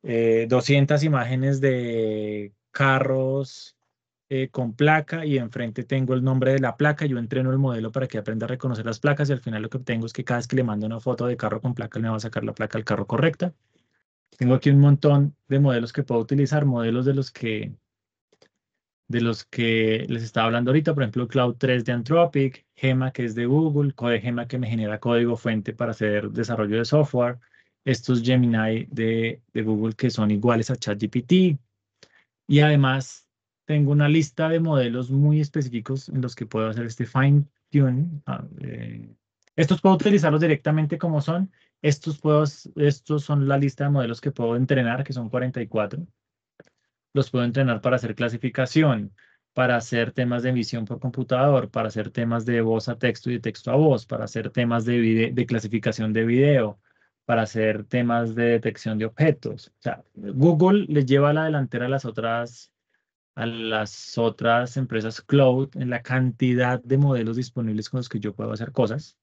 200 eh, imágenes de carros eh, con placa y enfrente tengo el nombre de la placa. Yo entreno el modelo para que aprenda a reconocer las placas y al final lo que obtengo es que cada vez que le mando una foto de carro con placa, él me va a sacar la placa al carro correcta. Tengo aquí un montón de modelos que puedo utilizar, modelos de los que de los que les estaba hablando ahorita, por ejemplo, Cloud 3 de Anthropic, Gema que es de Google, Gema que me genera código fuente para hacer desarrollo de software, estos Gemini de, de Google que son iguales a ChatGPT. Y además tengo una lista de modelos muy específicos en los que puedo hacer este fine tune. Ah, eh, estos puedo utilizarlos directamente como son. Estos, puedo, estos son la lista de modelos que puedo entrenar, que son 44. Los puedo entrenar para hacer clasificación, para hacer temas de visión por computador, para hacer temas de voz a texto y de texto a voz, para hacer temas de, de clasificación de video, para hacer temas de detección de objetos. O sea, Google les lleva a la delantera a las otras a las otras empresas cloud en la cantidad de modelos disponibles con los que yo puedo hacer cosas.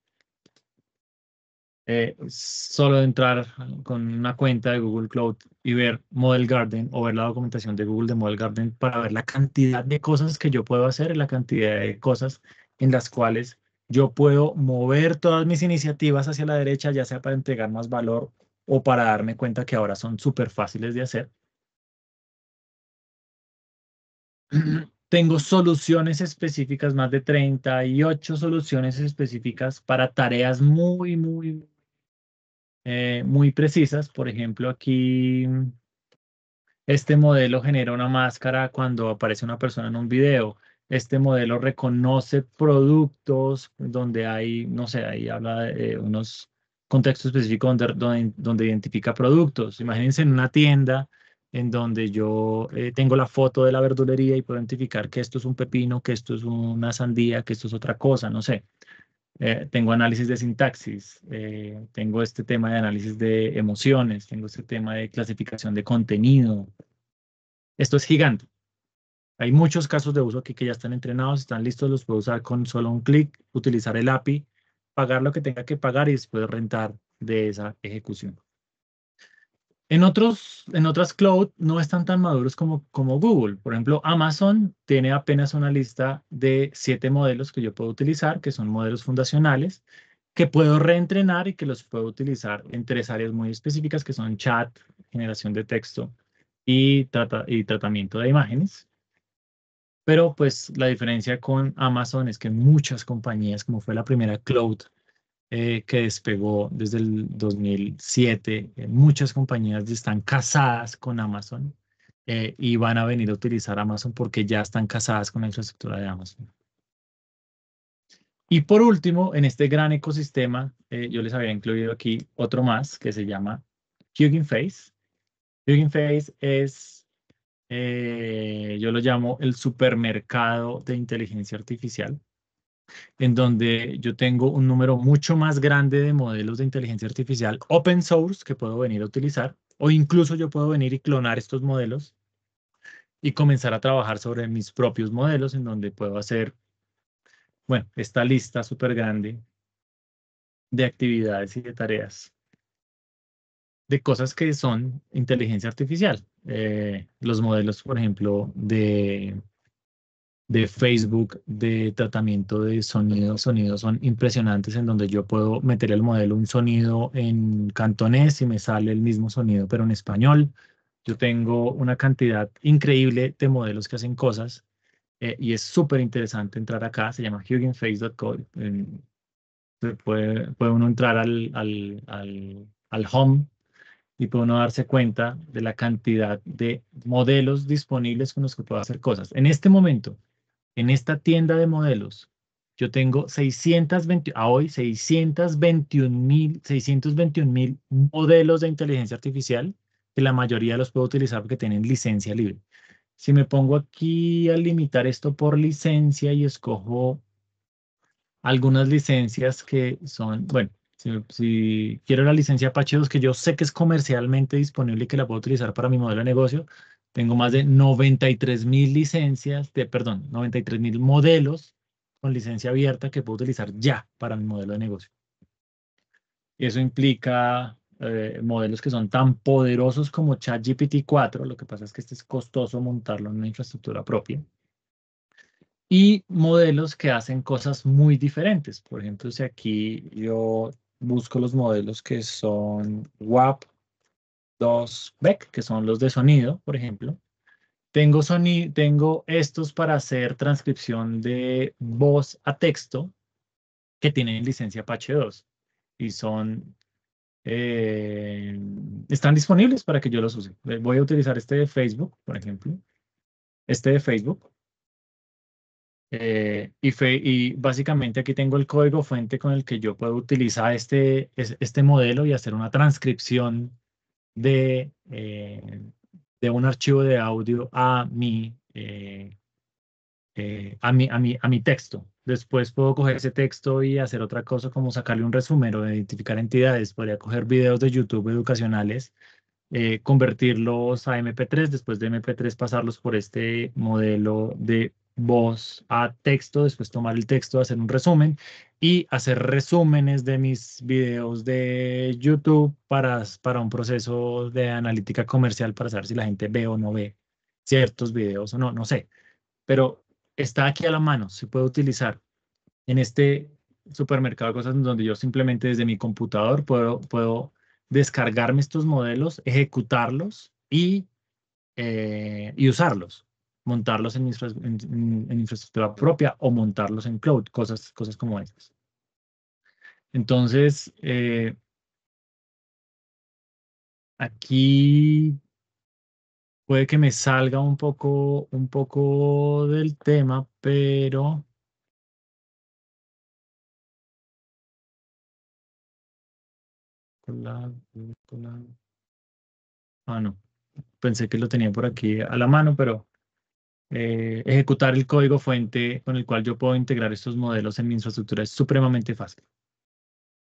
Eh, solo entrar con una cuenta de Google Cloud y ver Model Garden o ver la documentación de Google de Model Garden para ver la cantidad de cosas que yo puedo hacer la cantidad de cosas en las cuales yo puedo mover todas mis iniciativas hacia la derecha, ya sea para entregar más valor o para darme cuenta que ahora son súper fáciles de hacer. Tengo soluciones específicas, más de 38 soluciones específicas para tareas muy, muy, eh, muy precisas. Por ejemplo, aquí este modelo genera una máscara cuando aparece una persona en un video. Este modelo reconoce productos donde hay, no sé, ahí habla de eh, unos contextos específicos donde, donde identifica productos. Imagínense en una tienda en donde yo eh, tengo la foto de la verdulería y puedo identificar que esto es un pepino, que esto es una sandía, que esto es otra cosa, no sé. Eh, tengo análisis de sintaxis, eh, tengo este tema de análisis de emociones, tengo este tema de clasificación de contenido. Esto es gigante. Hay muchos casos de uso aquí que ya están entrenados, están listos, los puedo usar con solo un clic, utilizar el API, pagar lo que tenga que pagar y después rentar de esa ejecución. En, otros, en otras cloud no están tan maduros como, Google. Por ejemplo, Amazon tiene apenas una lista de siete modelos que yo puedo utilizar, que son modelos fundacionales, que puedo reentrenar y que los puedo utilizar en tres áreas muy específicas, que son chat, generación de texto y, y tratamiento de imágenes. Pero pues la diferencia con Amazon es que muchas compañías, como fue la primera cloud eh, que despegó desde el 2007. Eh, muchas compañías están casadas con Amazon eh, y van a venir a utilizar Amazon porque ya están casadas con la infraestructura de Amazon. Y por último, en este gran ecosistema, yo les había incluido aquí otro más que se llama Hugging Face. Hugging Face es, yo lo llamo el supermercado de inteligencia artificial en donde yo tengo un número mucho más grande de modelos de inteligencia artificial open source que puedo venir a utilizar, o incluso yo puedo venir y clonar estos modelos y comenzar a trabajar sobre mis propios modelos, en donde puedo hacer, bueno, esta lista súper grande de actividades y de tareas, de cosas que son inteligencia artificial. Eh, los modelos, por ejemplo, de de Facebook de tratamiento de sonidos Sonidos son impresionantes en donde yo puedo meter el modelo un sonido en cantonés y me sale el mismo sonido, pero en español. Yo tengo una cantidad increíble de modelos que hacen cosas eh, y es súper interesante entrar acá. Se llama HuginFace.co. puede, puede uno entrar al, al, al, al home y puede uno darse cuenta de la cantidad de modelos disponibles con los que puedo hacer cosas. En este momento, en esta tienda de modelos, yo tengo 620, hoy 621 mil modelos de inteligencia artificial, que la mayoría los puedo utilizar porque tienen licencia libre. Si me pongo aquí a limitar esto por licencia y escojo algunas licencias que son, bueno, si, si quiero la licencia Apache 2, que yo sé que es comercialmente disponible y que la puedo utilizar para mi modelo de negocio, tengo más de 93 mil licencias, de, perdón, 93 mil modelos con licencia abierta que puedo utilizar ya para mi modelo de negocio. Eso implica eh, modelos que son tan poderosos como ChatGPT 4, lo que pasa es que este es costoso montarlo en una infraestructura propia. Y modelos que hacen cosas muy diferentes. Por ejemplo, si aquí yo busco los modelos que son WAP dos BEC, que son los de sonido, por ejemplo. Tengo, sonido, tengo estos para hacer transcripción de voz a texto que tienen licencia Apache 2 y son eh, están disponibles para que yo los use. Eh, voy a utilizar este de Facebook, por ejemplo. Este de Facebook. Eh, y, y, básicamente aquí tengo el código fuente con el que yo puedo utilizar este, este modelo y hacer una transcripción de, eh, de un archivo de audio a mi, eh, eh, a, mi, a, mi, a mi texto. Después puedo coger ese texto y hacer otra cosa como sacarle un resumen o identificar entidades. Podría coger videos de YouTube educacionales, convertirlos a MP3, después de MP3 pasarlos por este modelo de voz a texto, después tomar el texto, hacer un resumen y hacer resúmenes de mis videos de YouTube para, para un proceso de analítica comercial para saber si la gente ve o no ve ciertos videos o no, no sé. Pero está aquí a la mano, se puede utilizar en este supermercado de cosas donde yo simplemente desde mi computador puedo, puedo descargarme estos modelos, ejecutarlos y, eh, y usarlos montarlos en, infraestructura propia o montarlos en cloud, cosas, cosas como esas. Entonces, eh, aquí puede que me salga un poco, un poco del tema, pero... Ah, no. Pensé que lo tenía por aquí a la mano, pero eh, ejecutar el código fuente con el cual yo puedo integrar estos modelos en mi infraestructura es supremamente fácil.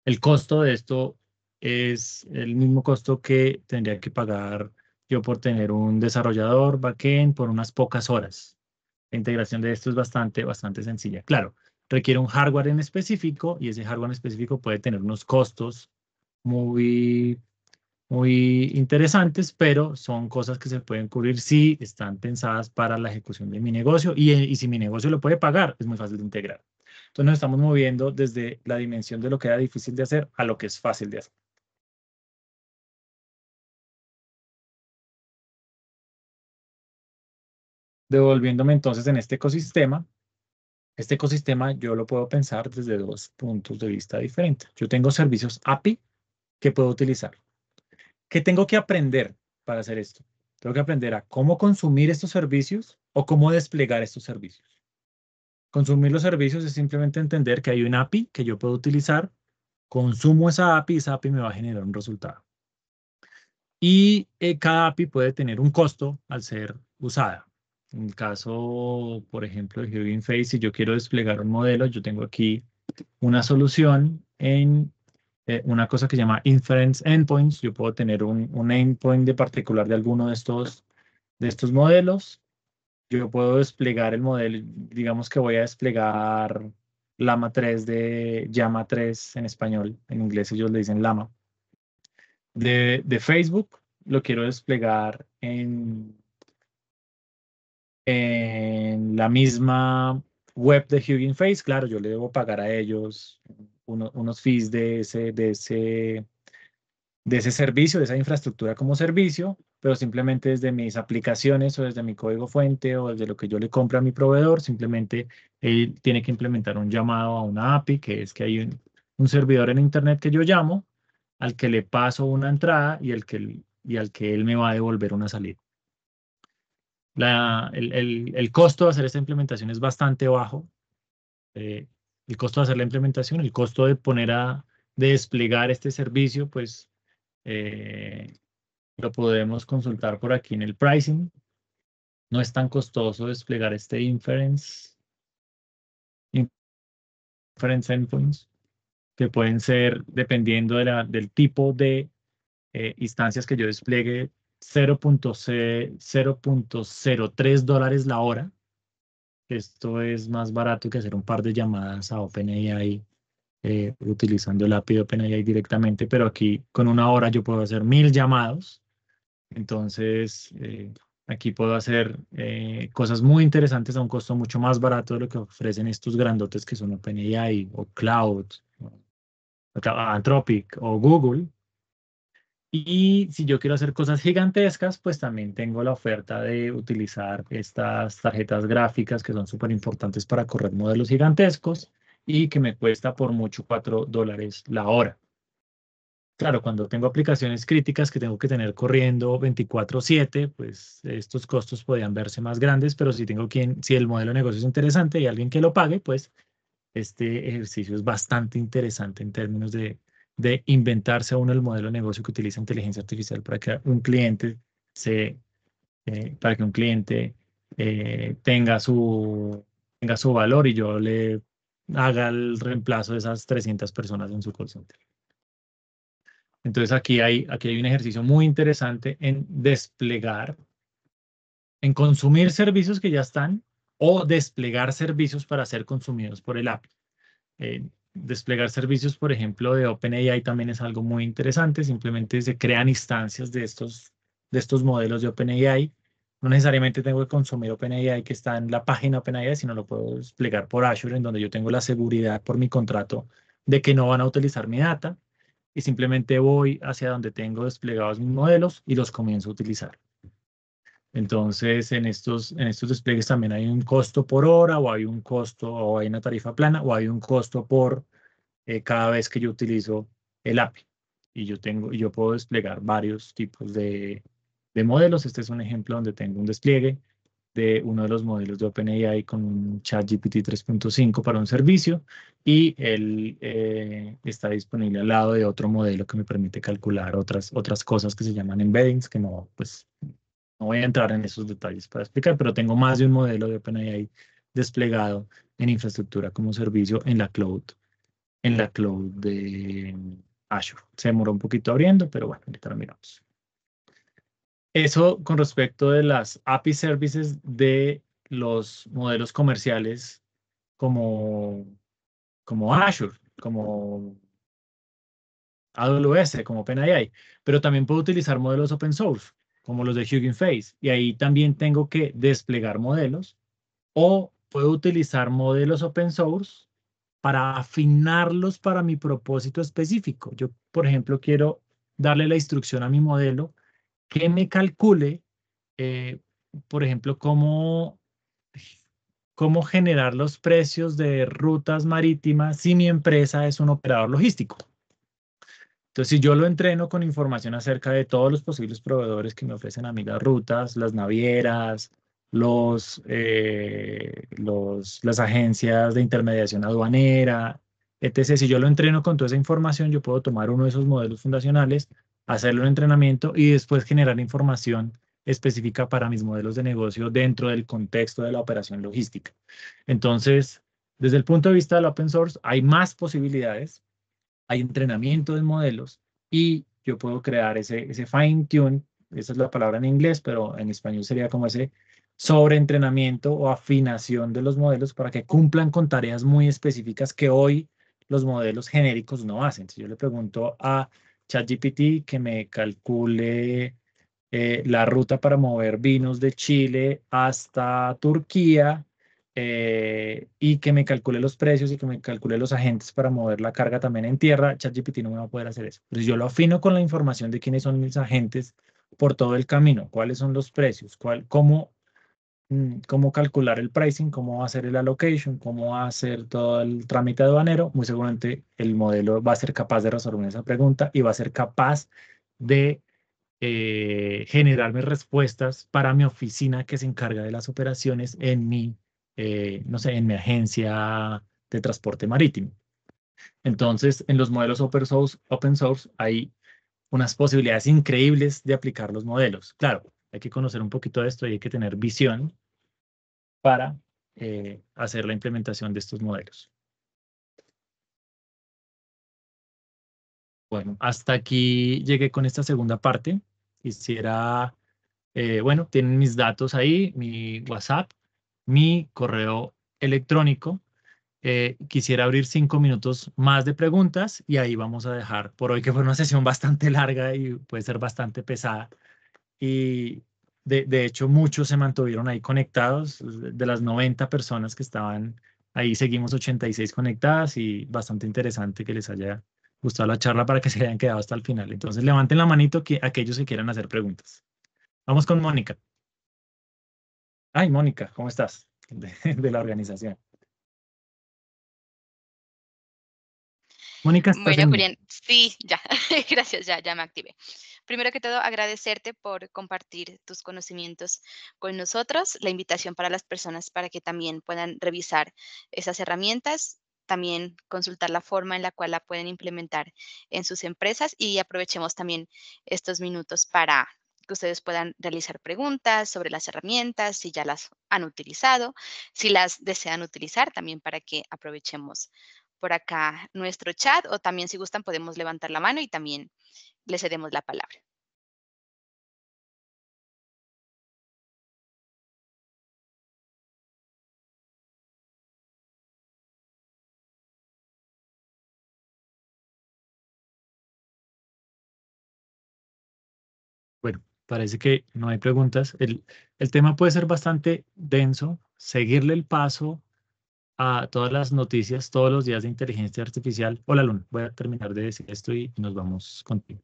El costo de esto es el mismo costo que tendría que pagar yo por tener un desarrollador backend por unas pocas horas. La integración de esto es bastante, bastante sencilla. Claro, requiere un hardware en específico y ese hardware en específico puede tener unos costos muy muy interesantes, pero son cosas que se pueden cubrir si están pensadas para la ejecución de mi negocio eh, y, si mi negocio lo puede pagar, es muy fácil de integrar. Entonces nos estamos moviendo desde la dimensión de lo que era difícil de hacer a lo que es fácil de hacer. Devolviéndome entonces en este ecosistema, este ecosistema yo lo puedo pensar desde dos puntos de vista diferentes. Yo tengo servicios API que puedo utilizar. ¿Qué tengo que aprender para hacer esto? Tengo que aprender a cómo consumir estos servicios o cómo desplegar estos servicios. Consumir los servicios es simplemente entender que hay una API que yo puedo utilizar, consumo esa API y esa API me va a generar un resultado. Y eh, cada API puede tener un costo al ser usada. En el caso, por ejemplo, de Hugging Face, si yo quiero desplegar un modelo, yo tengo aquí una solución en eh, una cosa que llama inference endpoints. Yo puedo tener un, un endpoint de particular de alguno de estos, de estos modelos. Yo puedo desplegar el modelo, digamos que voy a desplegar Lama 3 de Llama 3 en español, en inglés ellos le dicen Lama. De, de Facebook lo quiero desplegar en, en la misma web de Hugging Face. Claro, yo le debo pagar a ellos unos fees de ese, de, ese, de ese servicio, de esa infraestructura como servicio, pero simplemente desde mis aplicaciones o desde mi código fuente o desde lo que yo le compro a mi proveedor, simplemente él tiene que implementar un llamado a una API, que es que hay un, servidor en Internet que yo llamo, al que le paso una entrada y, el que, y al que él me va a devolver una salida. el, costo de hacer esta implementación es bastante bajo. Eh, el costo de hacer la implementación, el costo de poner a, de desplegar este servicio, pues eh, lo podemos consultar por aquí en el pricing. No es tan costoso desplegar este inference, inference endpoints, que pueden ser, dependiendo de la, del tipo de eh, instancias que yo despliegue, 0.03 dólares la hora esto es más barato que hacer un par de llamadas a OpenAI eh, utilizando el API de OpenAI directamente, pero aquí con una hora yo puedo hacer mil llamados. Entonces, eh, aquí puedo hacer eh, cosas muy interesantes a un costo mucho más barato de lo que ofrecen estos grandotes que son OpenAI o Cloud, Anthropic o Google. Y si yo quiero hacer cosas gigantescas, pues también tengo la oferta de utilizar estas tarjetas gráficas que son súper importantes para correr modelos gigantescos y que me cuesta por mucho 4 dólares la hora. Claro, cuando tengo aplicaciones críticas que tengo que tener corriendo 24/7, pues estos costos podrían verse más grandes, pero si tengo quien, si el modelo de negocio es interesante y alguien que lo pague, pues este ejercicio es bastante interesante en términos de de inventarse uno el modelo de negocio que utiliza inteligencia artificial para que un cliente se, eh, para que un cliente eh, tenga, su, tenga su valor y yo le haga el reemplazo de esas 300 personas en su call center. Entonces aquí hay, aquí hay un ejercicio muy interesante en desplegar, en consumir servicios que ya están o desplegar servicios para ser consumidos por el app. Eh, desplegar servicios, por ejemplo, de OpenAI también es algo muy interesante. Simplemente se crean instancias de estos, de estos modelos de OpenAI. No necesariamente tengo que consumir OpenAI que está en la página OpenAI, sino lo puedo desplegar por Azure, en donde yo tengo la seguridad por mi contrato de que no van a utilizar mi data y simplemente voy hacia donde tengo desplegados mis modelos y los comienzo a utilizar. Entonces, en estos, en estos despliegues también hay un costo por hora o hay un costo o hay una tarifa plana o hay un costo por eh, cada vez que yo utilizo el API. Y yo, tengo, yo puedo desplegar varios tipos de, de modelos. Este es un ejemplo donde tengo un despliegue de uno de los modelos de OpenAI con un ChatGPT 3.5 para un servicio y él eh, está disponible al lado de otro modelo que me permite calcular otras, otras cosas que se llaman embeddings, que no, pues no voy a entrar en esos detalles para explicar, pero tengo más de un modelo de OpenAI desplegado en infraestructura como servicio en la cloud, en la cloud de Azure. Se demoró un poquito abriendo, pero bueno, ahorita lo miramos. Eso con respecto de las API services de los modelos comerciales como, como Azure, como AWS, como OpenAI, pero también puedo utilizar modelos open source como los de Hugging Face, y ahí también tengo que desplegar modelos o puedo utilizar modelos open source para afinarlos para mi propósito específico. Yo, por ejemplo, quiero darle la instrucción a mi modelo que me calcule, eh, por ejemplo, cómo, cómo generar los precios de rutas marítimas si mi empresa es un operador logístico. Entonces, si yo lo entreno con información acerca de todos los posibles proveedores que me ofrecen a mí las rutas, las navieras, eh, los, las agencias de intermediación aduanera, etc. Si yo lo entreno con toda esa información, yo puedo tomar uno de esos modelos fundacionales, hacerlo un entrenamiento y después generar información específica para mis modelos de negocio dentro del contexto de la operación logística. Entonces, desde el punto de vista del open source, hay más posibilidades hay entrenamiento de modelos y yo puedo crear ese, ese fine tune, esa es la palabra en inglés, pero en español sería como ese sobreentrenamiento o afinación de los modelos para que cumplan con tareas muy específicas que hoy los modelos genéricos no hacen. Si yo le pregunto a ChatGPT que me calcule eh, la ruta para mover vinos de Chile hasta Turquía, eh, y que me calcule los precios y que me calcule los agentes para mover la carga también en tierra, ChatGPT no me va a poder hacer eso. Entonces yo lo afino con la información de quiénes son mis agentes por todo el camino, cuáles son los precios, cuál, cómo, mm, cómo calcular el pricing, cómo hacer el allocation, cómo hacer todo el trámite aduanero, muy seguramente el modelo va a ser capaz de resolver esa pregunta y va a ser capaz de eh, generarme respuestas para mi oficina que se encarga de las operaciones en mi eh, no sé, en mi agencia de transporte marítimo. Entonces, en los modelos open source, open source hay unas posibilidades increíbles de aplicar los modelos. Claro, hay que conocer un poquito de esto y hay que tener visión para eh, hacer la implementación de estos modelos. Bueno, hasta aquí llegué con esta segunda parte. Quisiera, eh, bueno, tienen mis datos ahí, mi WhatsApp, mi correo electrónico. Eh, quisiera abrir cinco minutos más de preguntas y ahí vamos a dejar por hoy, que fue una sesión bastante larga y puede ser bastante pesada. Y de, de hecho, muchos se mantuvieron ahí conectados. De las 90 personas que estaban ahí, seguimos 86 conectadas y bastante interesante que les haya gustado la charla para que se hayan quedado hasta el final. Entonces, levanten la manito que aquellos que quieran hacer preguntas. Vamos con Mónica. Ay, Mónica, ¿cómo estás? De, la organización. Mónica, bueno, bien. sí, ya, gracias, ya, ya me activé. Primero que todo, agradecerte por compartir tus conocimientos con nosotros, la invitación para las personas para que también puedan revisar esas herramientas, también consultar la forma en la cual la pueden implementar en sus empresas y aprovechemos también estos minutos para que ustedes puedan realizar preguntas sobre las herramientas, si ya las han utilizado, si las desean utilizar también para que aprovechemos por acá nuestro chat o también si gustan podemos levantar la mano y también le cedemos la palabra. parece que no hay preguntas. El, el, tema puede ser bastante denso, seguirle el paso a todas las noticias todos los días de inteligencia artificial. Hola, Luna, voy a terminar de decir esto y nos vamos contigo.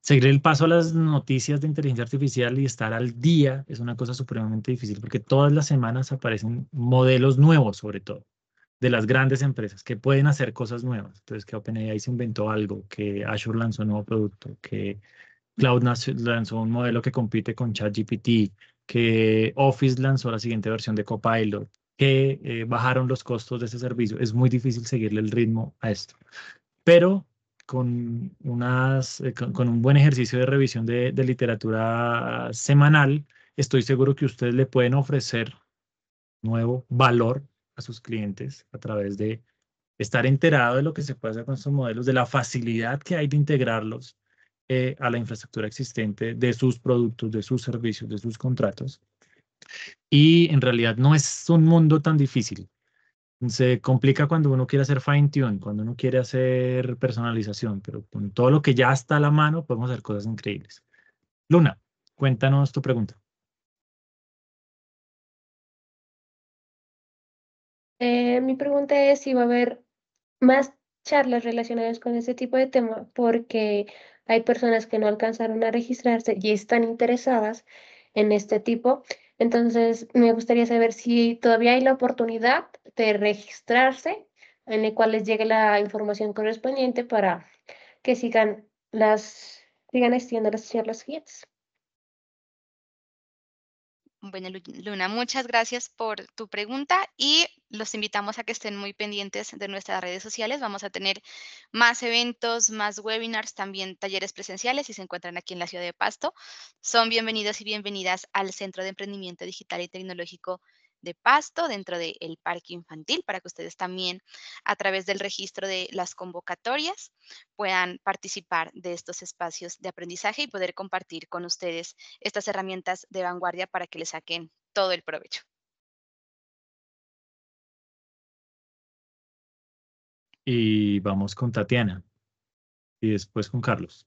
Seguirle el paso a las noticias de inteligencia artificial y estar al día es una cosa supremamente difícil porque todas las semanas aparecen modelos nuevos, sobre todo, de las grandes empresas que pueden hacer cosas nuevas. Entonces, que OpenAI se inventó algo, que Azure lanzó un nuevo producto, que Cloud lanzó un modelo que compite con ChatGPT, que Office lanzó la siguiente versión de Copilot, que eh, bajaron los costos de ese servicio. Es muy difícil seguirle el ritmo a esto. Pero con, eh, un buen ejercicio de revisión de, literatura semanal, estoy seguro que ustedes le pueden ofrecer nuevo valor a sus clientes a través de estar enterado de lo que se puede hacer con estos modelos, de la facilidad que hay de integrarlos, eh, a la infraestructura existente de sus productos, de sus servicios, de sus contratos. Y en realidad no es un mundo tan difícil. Se complica cuando uno quiere hacer fine tune, cuando uno quiere hacer personalización, pero con todo lo que ya está a la mano podemos hacer cosas increíbles. Luna, cuéntanos tu pregunta. Eh, mi pregunta es si va a haber más charlas relacionadas con este tipo de tema, porque hay personas que no alcanzaron a registrarse y están interesadas en este tipo. Entonces, me gustaría saber si todavía hay la oportunidad de registrarse, en el cual les llegue la información correspondiente para que sigan las sigan las charlas HITS. Bueno, Luna, muchas gracias por tu pregunta y los invitamos a que estén muy pendientes de nuestras redes sociales. Vamos a tener más eventos, más webinars, también talleres presenciales si se encuentran aquí en la ciudad de Pasto. Son bienvenidos y bienvenidas al Centro de Emprendimiento Digital y Tecnológico de Pasto, dentro del el parque infantil, para que ustedes también a través del registro de las convocatorias puedan participar de estos espacios de aprendizaje y poder compartir con ustedes estas herramientas de vanguardia para que le saquen todo el provecho. Y vamos con Tatiana y después con Carlos.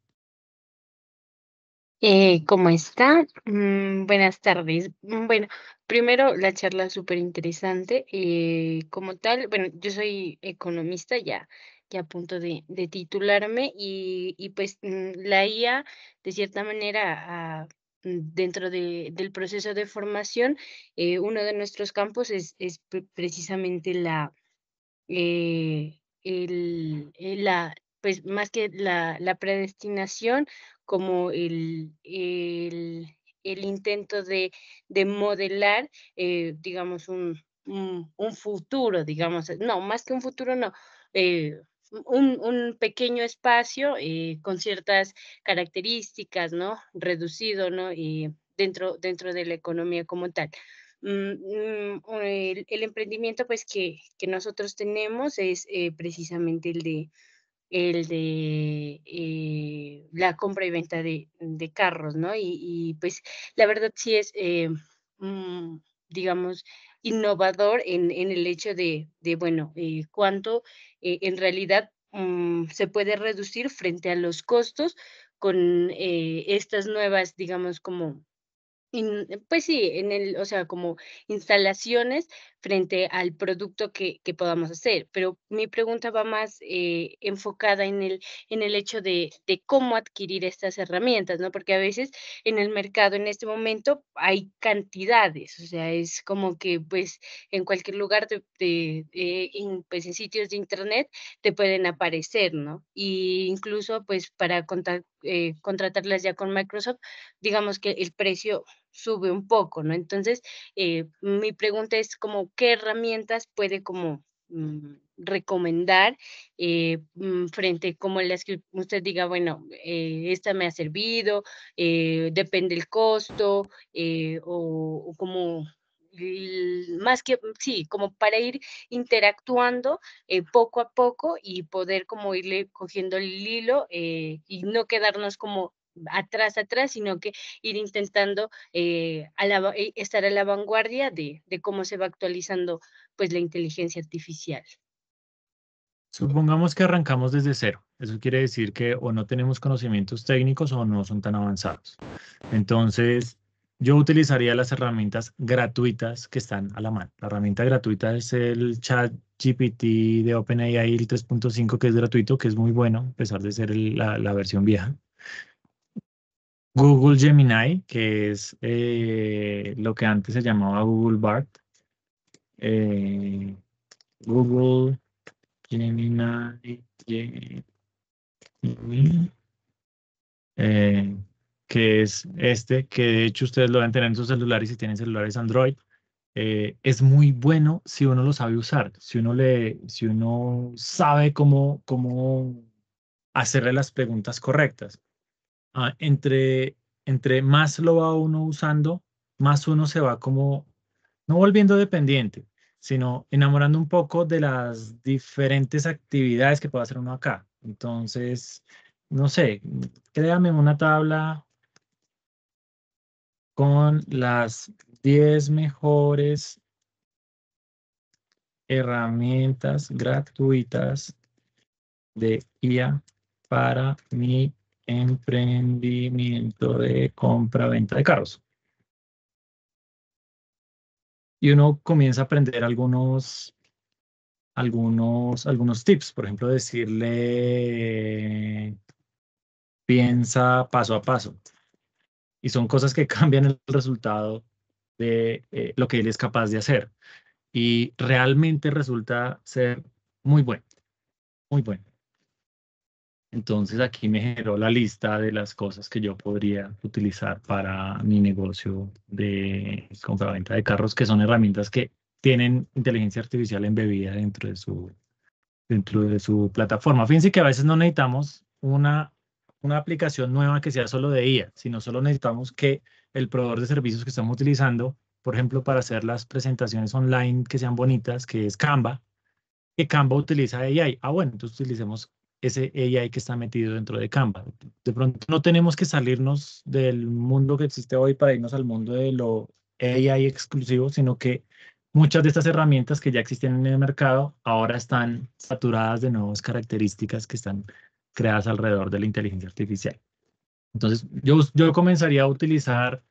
Eh, ¿Cómo está? Mm, buenas tardes. Mm, bueno, primero la charla súper interesante. Eh, como tal, bueno, yo soy economista ya, ya a punto de, titularme y, pues mm, la IA, de cierta manera, ah, dentro del proceso de formación, eh, uno de nuestros campos es, precisamente la... El, la, pues más que la, predestinación, como el, el, intento de, modelar, eh, digamos, un, futuro, digamos, no, más que un futuro, no. Eh, un, un, pequeño espacio eh, con ciertas características, ¿no? Reducido, ¿no? Y dentro, dentro de la economía como tal. Mm, mm, el, emprendimiento, pues, que, que nosotros tenemos es precisamente el de, el de eh, la compra y venta de, carros, ¿no? Y, pues la verdad sí es, eh, mm, digamos, innovador en, el hecho de, de bueno, eh, cuánto en realidad mm, se puede reducir frente a los costos con estas nuevas, digamos, como pues sí, en el, o sea, como instalaciones frente al producto que, que podamos hacer. Pero mi pregunta va más eh, enfocada en el, en el hecho de, cómo adquirir estas herramientas, ¿no? Porque a veces en el mercado en este momento hay cantidades, o sea, es como que pues en cualquier lugar, de, eh, en, pues en sitios de internet te pueden aparecer, ¿no? Y incluso pues para contar, eh, contratarlas ya con Microsoft, digamos que el precio sube un poco, ¿no? Entonces, eh, mi pregunta es como, ¿qué herramientas puede como mm, recomendar eh, mm, frente como las que usted diga, bueno, eh, esta me ha servido, depende el costo, o, como más que, mm, sí, como para ir interactuando poco a poco y poder como irle cogiendo el hilo y no quedarnos como atrás, atrás, sino que ir intentando eh, eh, estar a la vanguardia de, de, cómo se va actualizando pues la inteligencia artificial. Supongamos que arrancamos desde cero. Eso quiere decir que o no tenemos conocimientos técnicos o no son tan avanzados. Entonces, yo utilizaría las herramientas gratuitas que están a la mano. La herramienta gratuita es el chat GPT de OpenAI, 3.5, que es gratuito, que es muy bueno, a pesar de ser la, la versión vieja. Google Gemini, que es eh, lo que antes se llamaba Google BART. Eh, Google Gemini, eh, que es este, que de hecho ustedes lo deben tener en sus celulares si tienen celulares Android. es muy bueno si uno lo sabe usar, si uno, si uno sabe cómo, cómo hacerle las preguntas correctas. Ah, entre, entre más lo va uno usando, más uno se va como, no volviendo dependiente, sino enamorando un poco de las diferentes actividades que puede hacer uno acá. Entonces, no sé, créame una tabla con las 10 mejores herramientas gratuitas de IA para mi emprendimiento de compra-venta de carros. Y uno comienza a aprender algunos, algunos, algunos tips. Por ejemplo, decirle, piensa paso a paso. Y son cosas que cambian el resultado de eh, lo que él es capaz de hacer. Y realmente resulta ser muy bueno, muy bueno. Entonces aquí me generó la lista de las cosas que yo podría utilizar para mi negocio de compraventa de carros, que son herramientas que tienen inteligencia artificial embebida dentro de su, dentro de su plataforma. Fíjense que a veces no necesitamos una, una aplicación nueva que sea solo de IA, sino solo necesitamos que el proveedor de servicios que estamos utilizando, por ejemplo, para hacer las presentaciones online que sean bonitas, que es Canva, que Canva utiliza AI. Ah, bueno, entonces utilicemos ese AI que está metido dentro de Canva. De pronto no tenemos que salirnos del mundo que existe hoy para irnos al mundo de lo AI exclusivo, sino que muchas de estas herramientas que ya existen en el mercado ahora están saturadas de nuevas características que están creadas alrededor de la inteligencia artificial. Entonces, yo, yo comenzaría a utilizar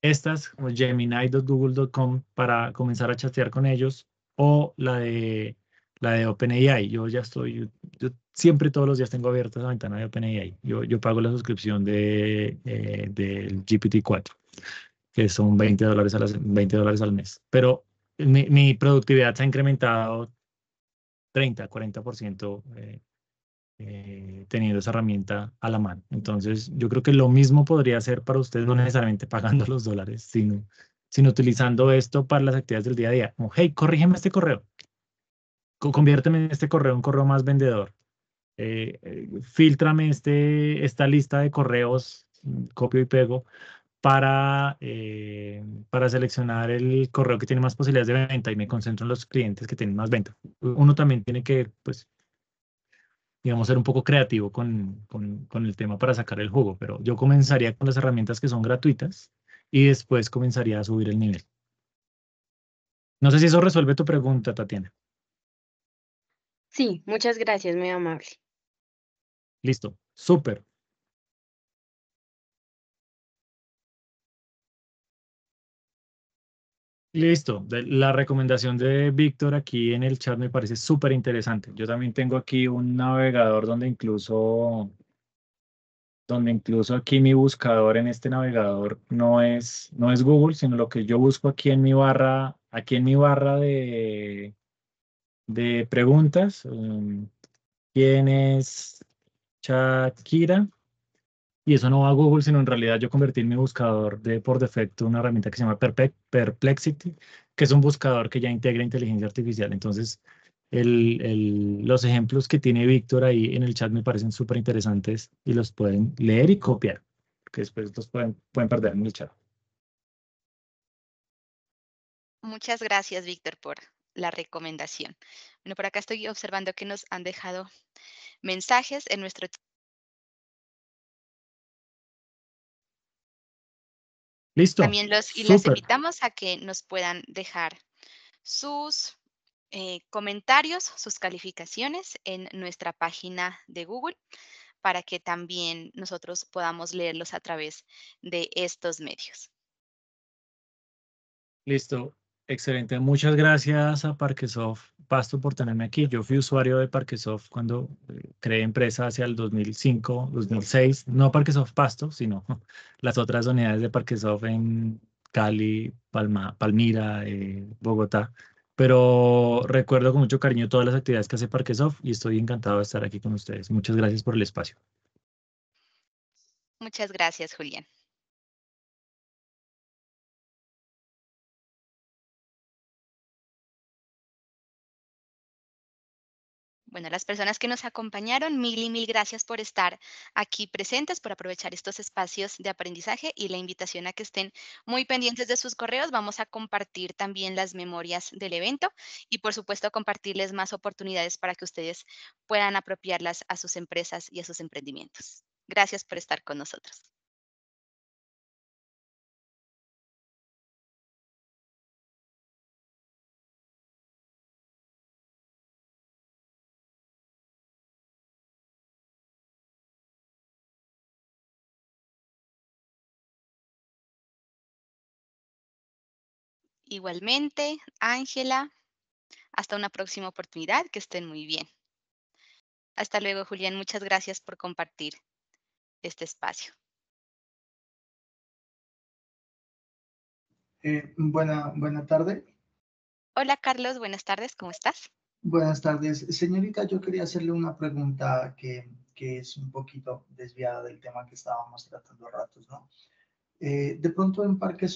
estas como gemini.google.com para comenzar a chatear con ellos o la de la de OpenAI. Yo ya estoy, yo, siempre todos los días tengo abierta esa ventana de OpenAI. Yo, yo pago la suscripción de, eh, del GPT-4, que son 20 dólares, a las, 20 dólares al mes. Pero mi, mi, productividad se ha incrementado 30, 40% eh, eh, teniendo esa herramienta a la mano. Entonces, yo creo que lo mismo podría ser para ustedes, no necesariamente pagando los dólares, sino, sino utilizando esto para las actividades del día a día. Como, hey, corrígeme este correo conviérteme este correo en un correo más vendedor. Eh, eh, filtrame este, esta lista de correos, copio y pego, para, eh, para seleccionar el correo que tiene más posibilidades de venta y me concentro en los clientes que tienen más venta. Uno también tiene que, pues, digamos, ser un poco creativo con, con el tema para sacar el jugo, pero yo comenzaría con las herramientas que son gratuitas y después comenzaría a subir el nivel. No sé si eso resuelve tu pregunta, Tatiana. Sí, muchas gracias, muy amable. Listo, súper. Listo, la recomendación de Víctor aquí en el chat me parece súper interesante. Yo también tengo aquí un navegador donde incluso, donde incluso aquí mi buscador en este navegador no es, no es Google, sino lo que yo busco aquí en mi barra, aquí en mi barra de, de preguntas. Tienes em, ¿Quién es Y eso no va a Google, sino en realidad yo convertí en mi buscador de por defecto una herramienta que se llama Perplexity, que es un buscador que ya integra inteligencia artificial. Entonces, el, los ejemplos que tiene Víctor ahí en el chat me parecen súper interesantes y los pueden leer y copiar, que después los pueden, pueden perder en el chat. Muchas gracias, Víctor, por la recomendación. Bueno, por acá estoy observando que nos han dejado mensajes en nuestro Listo. También los y les invitamos a que nos puedan dejar sus eh, comentarios, sus calificaciones en nuestra página de Google para que también nosotros podamos leerlos a través de estos medios. Listo. Excelente, muchas gracias a Parquesoft Pasto por tenerme aquí. Yo fui usuario de Parquesoft cuando eh, creé empresa hacia el 2005, 2006. No Parquesoft Pasto, sino las otras unidades de Parquesoft en Cali, Palmira, eh, Bogotá. Pero recuerdo con mucho cariño todas las actividades que hace Parquesoft y estoy encantado de estar aquí con ustedes. Muchas gracias por el espacio. Muchas gracias, Julián. Bueno, las personas que nos acompañaron, mil y mil gracias por estar aquí presentes, por aprovechar estos espacios de aprendizaje y la invitación a que estén muy pendientes de sus correos. Vamos a compartir también las memorias del evento y, por supuesto, compartirles más oportunidades para que ustedes puedan apropiarlas a sus empresas y a sus emprendimientos. Gracias por estar con nosotros. Igualmente, Ángela, hasta una próxima oportunidad, que estén muy bien. Hasta luego, Julián, muchas gracias por compartir este espacio. Eh, buena, tarde. Hola Carlos, buenas tardes, ¿cómo estás? Buenas tardes. Señorita, yo quería hacerle una pregunta que, es un poquito desviada del tema que estábamos tratando a ratos, ¿no? Eh, de pronto en Parque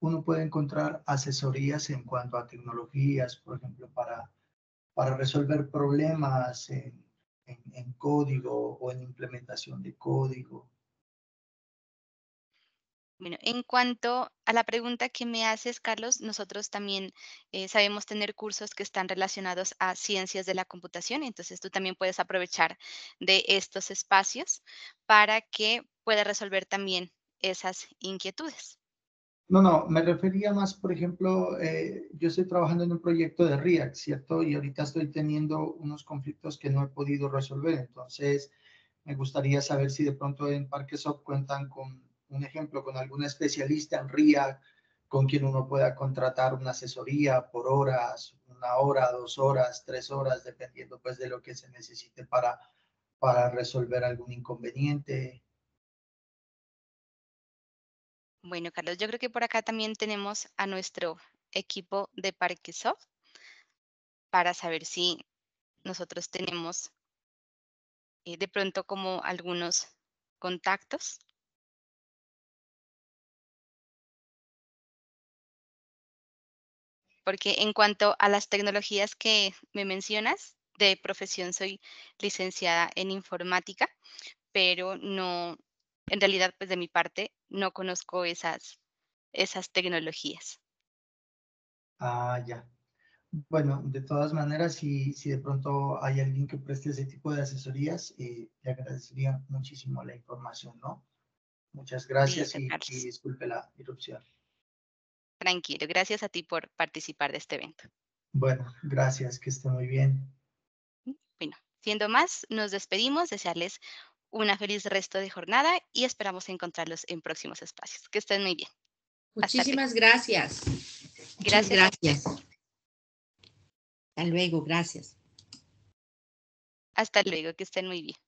uno puede encontrar asesorías en cuanto a tecnologías, por ejemplo, para, resolver problemas en, código o en implementación de código. Bueno, en cuanto a la pregunta que me haces, Carlos, nosotros también eh, sabemos tener cursos que están relacionados a ciencias de la computación, entonces tú también puedes aprovechar de estos espacios para que puedas resolver también esas inquietudes. No, no, me refería más, por ejemplo, eh, yo estoy trabajando en un proyecto de React, ¿cierto? Y ahorita estoy teniendo unos conflictos que no he podido resolver. Entonces, me gustaría saber si de pronto en ParqueSoft cuentan con un ejemplo, con algún especialista en React, con quien uno pueda contratar una asesoría por horas, una hora, dos horas, tres horas, dependiendo pues de lo que se necesite para, para resolver algún inconveniente. Bueno, Carlos, yo creo que por acá también tenemos a nuestro equipo de Parquesoft para saber si nosotros tenemos eh, de pronto como algunos contactos. Porque en cuanto a las tecnologías que me mencionas, de profesión soy licenciada en informática, pero no, en realidad, pues de mi parte, no conozco esas, esas tecnologías. Ah, ya. Bueno, de todas maneras, si, si de pronto hay alguien que preste ese tipo de asesorías, eh, le agradecería muchísimo la información, ¿no? Muchas gracias y, disculpe la irrupción. Tranquilo, gracias a ti por participar de este evento. Bueno, gracias, que esté muy bien. Bueno, siendo más, nos despedimos, desearles una feliz resto de jornada y esperamos encontrarlos en próximos espacios. Que estén muy bien. Muchísimas gracias. Gracias. gracias. Hasta luego, gracias. Hasta luego, que estén muy bien.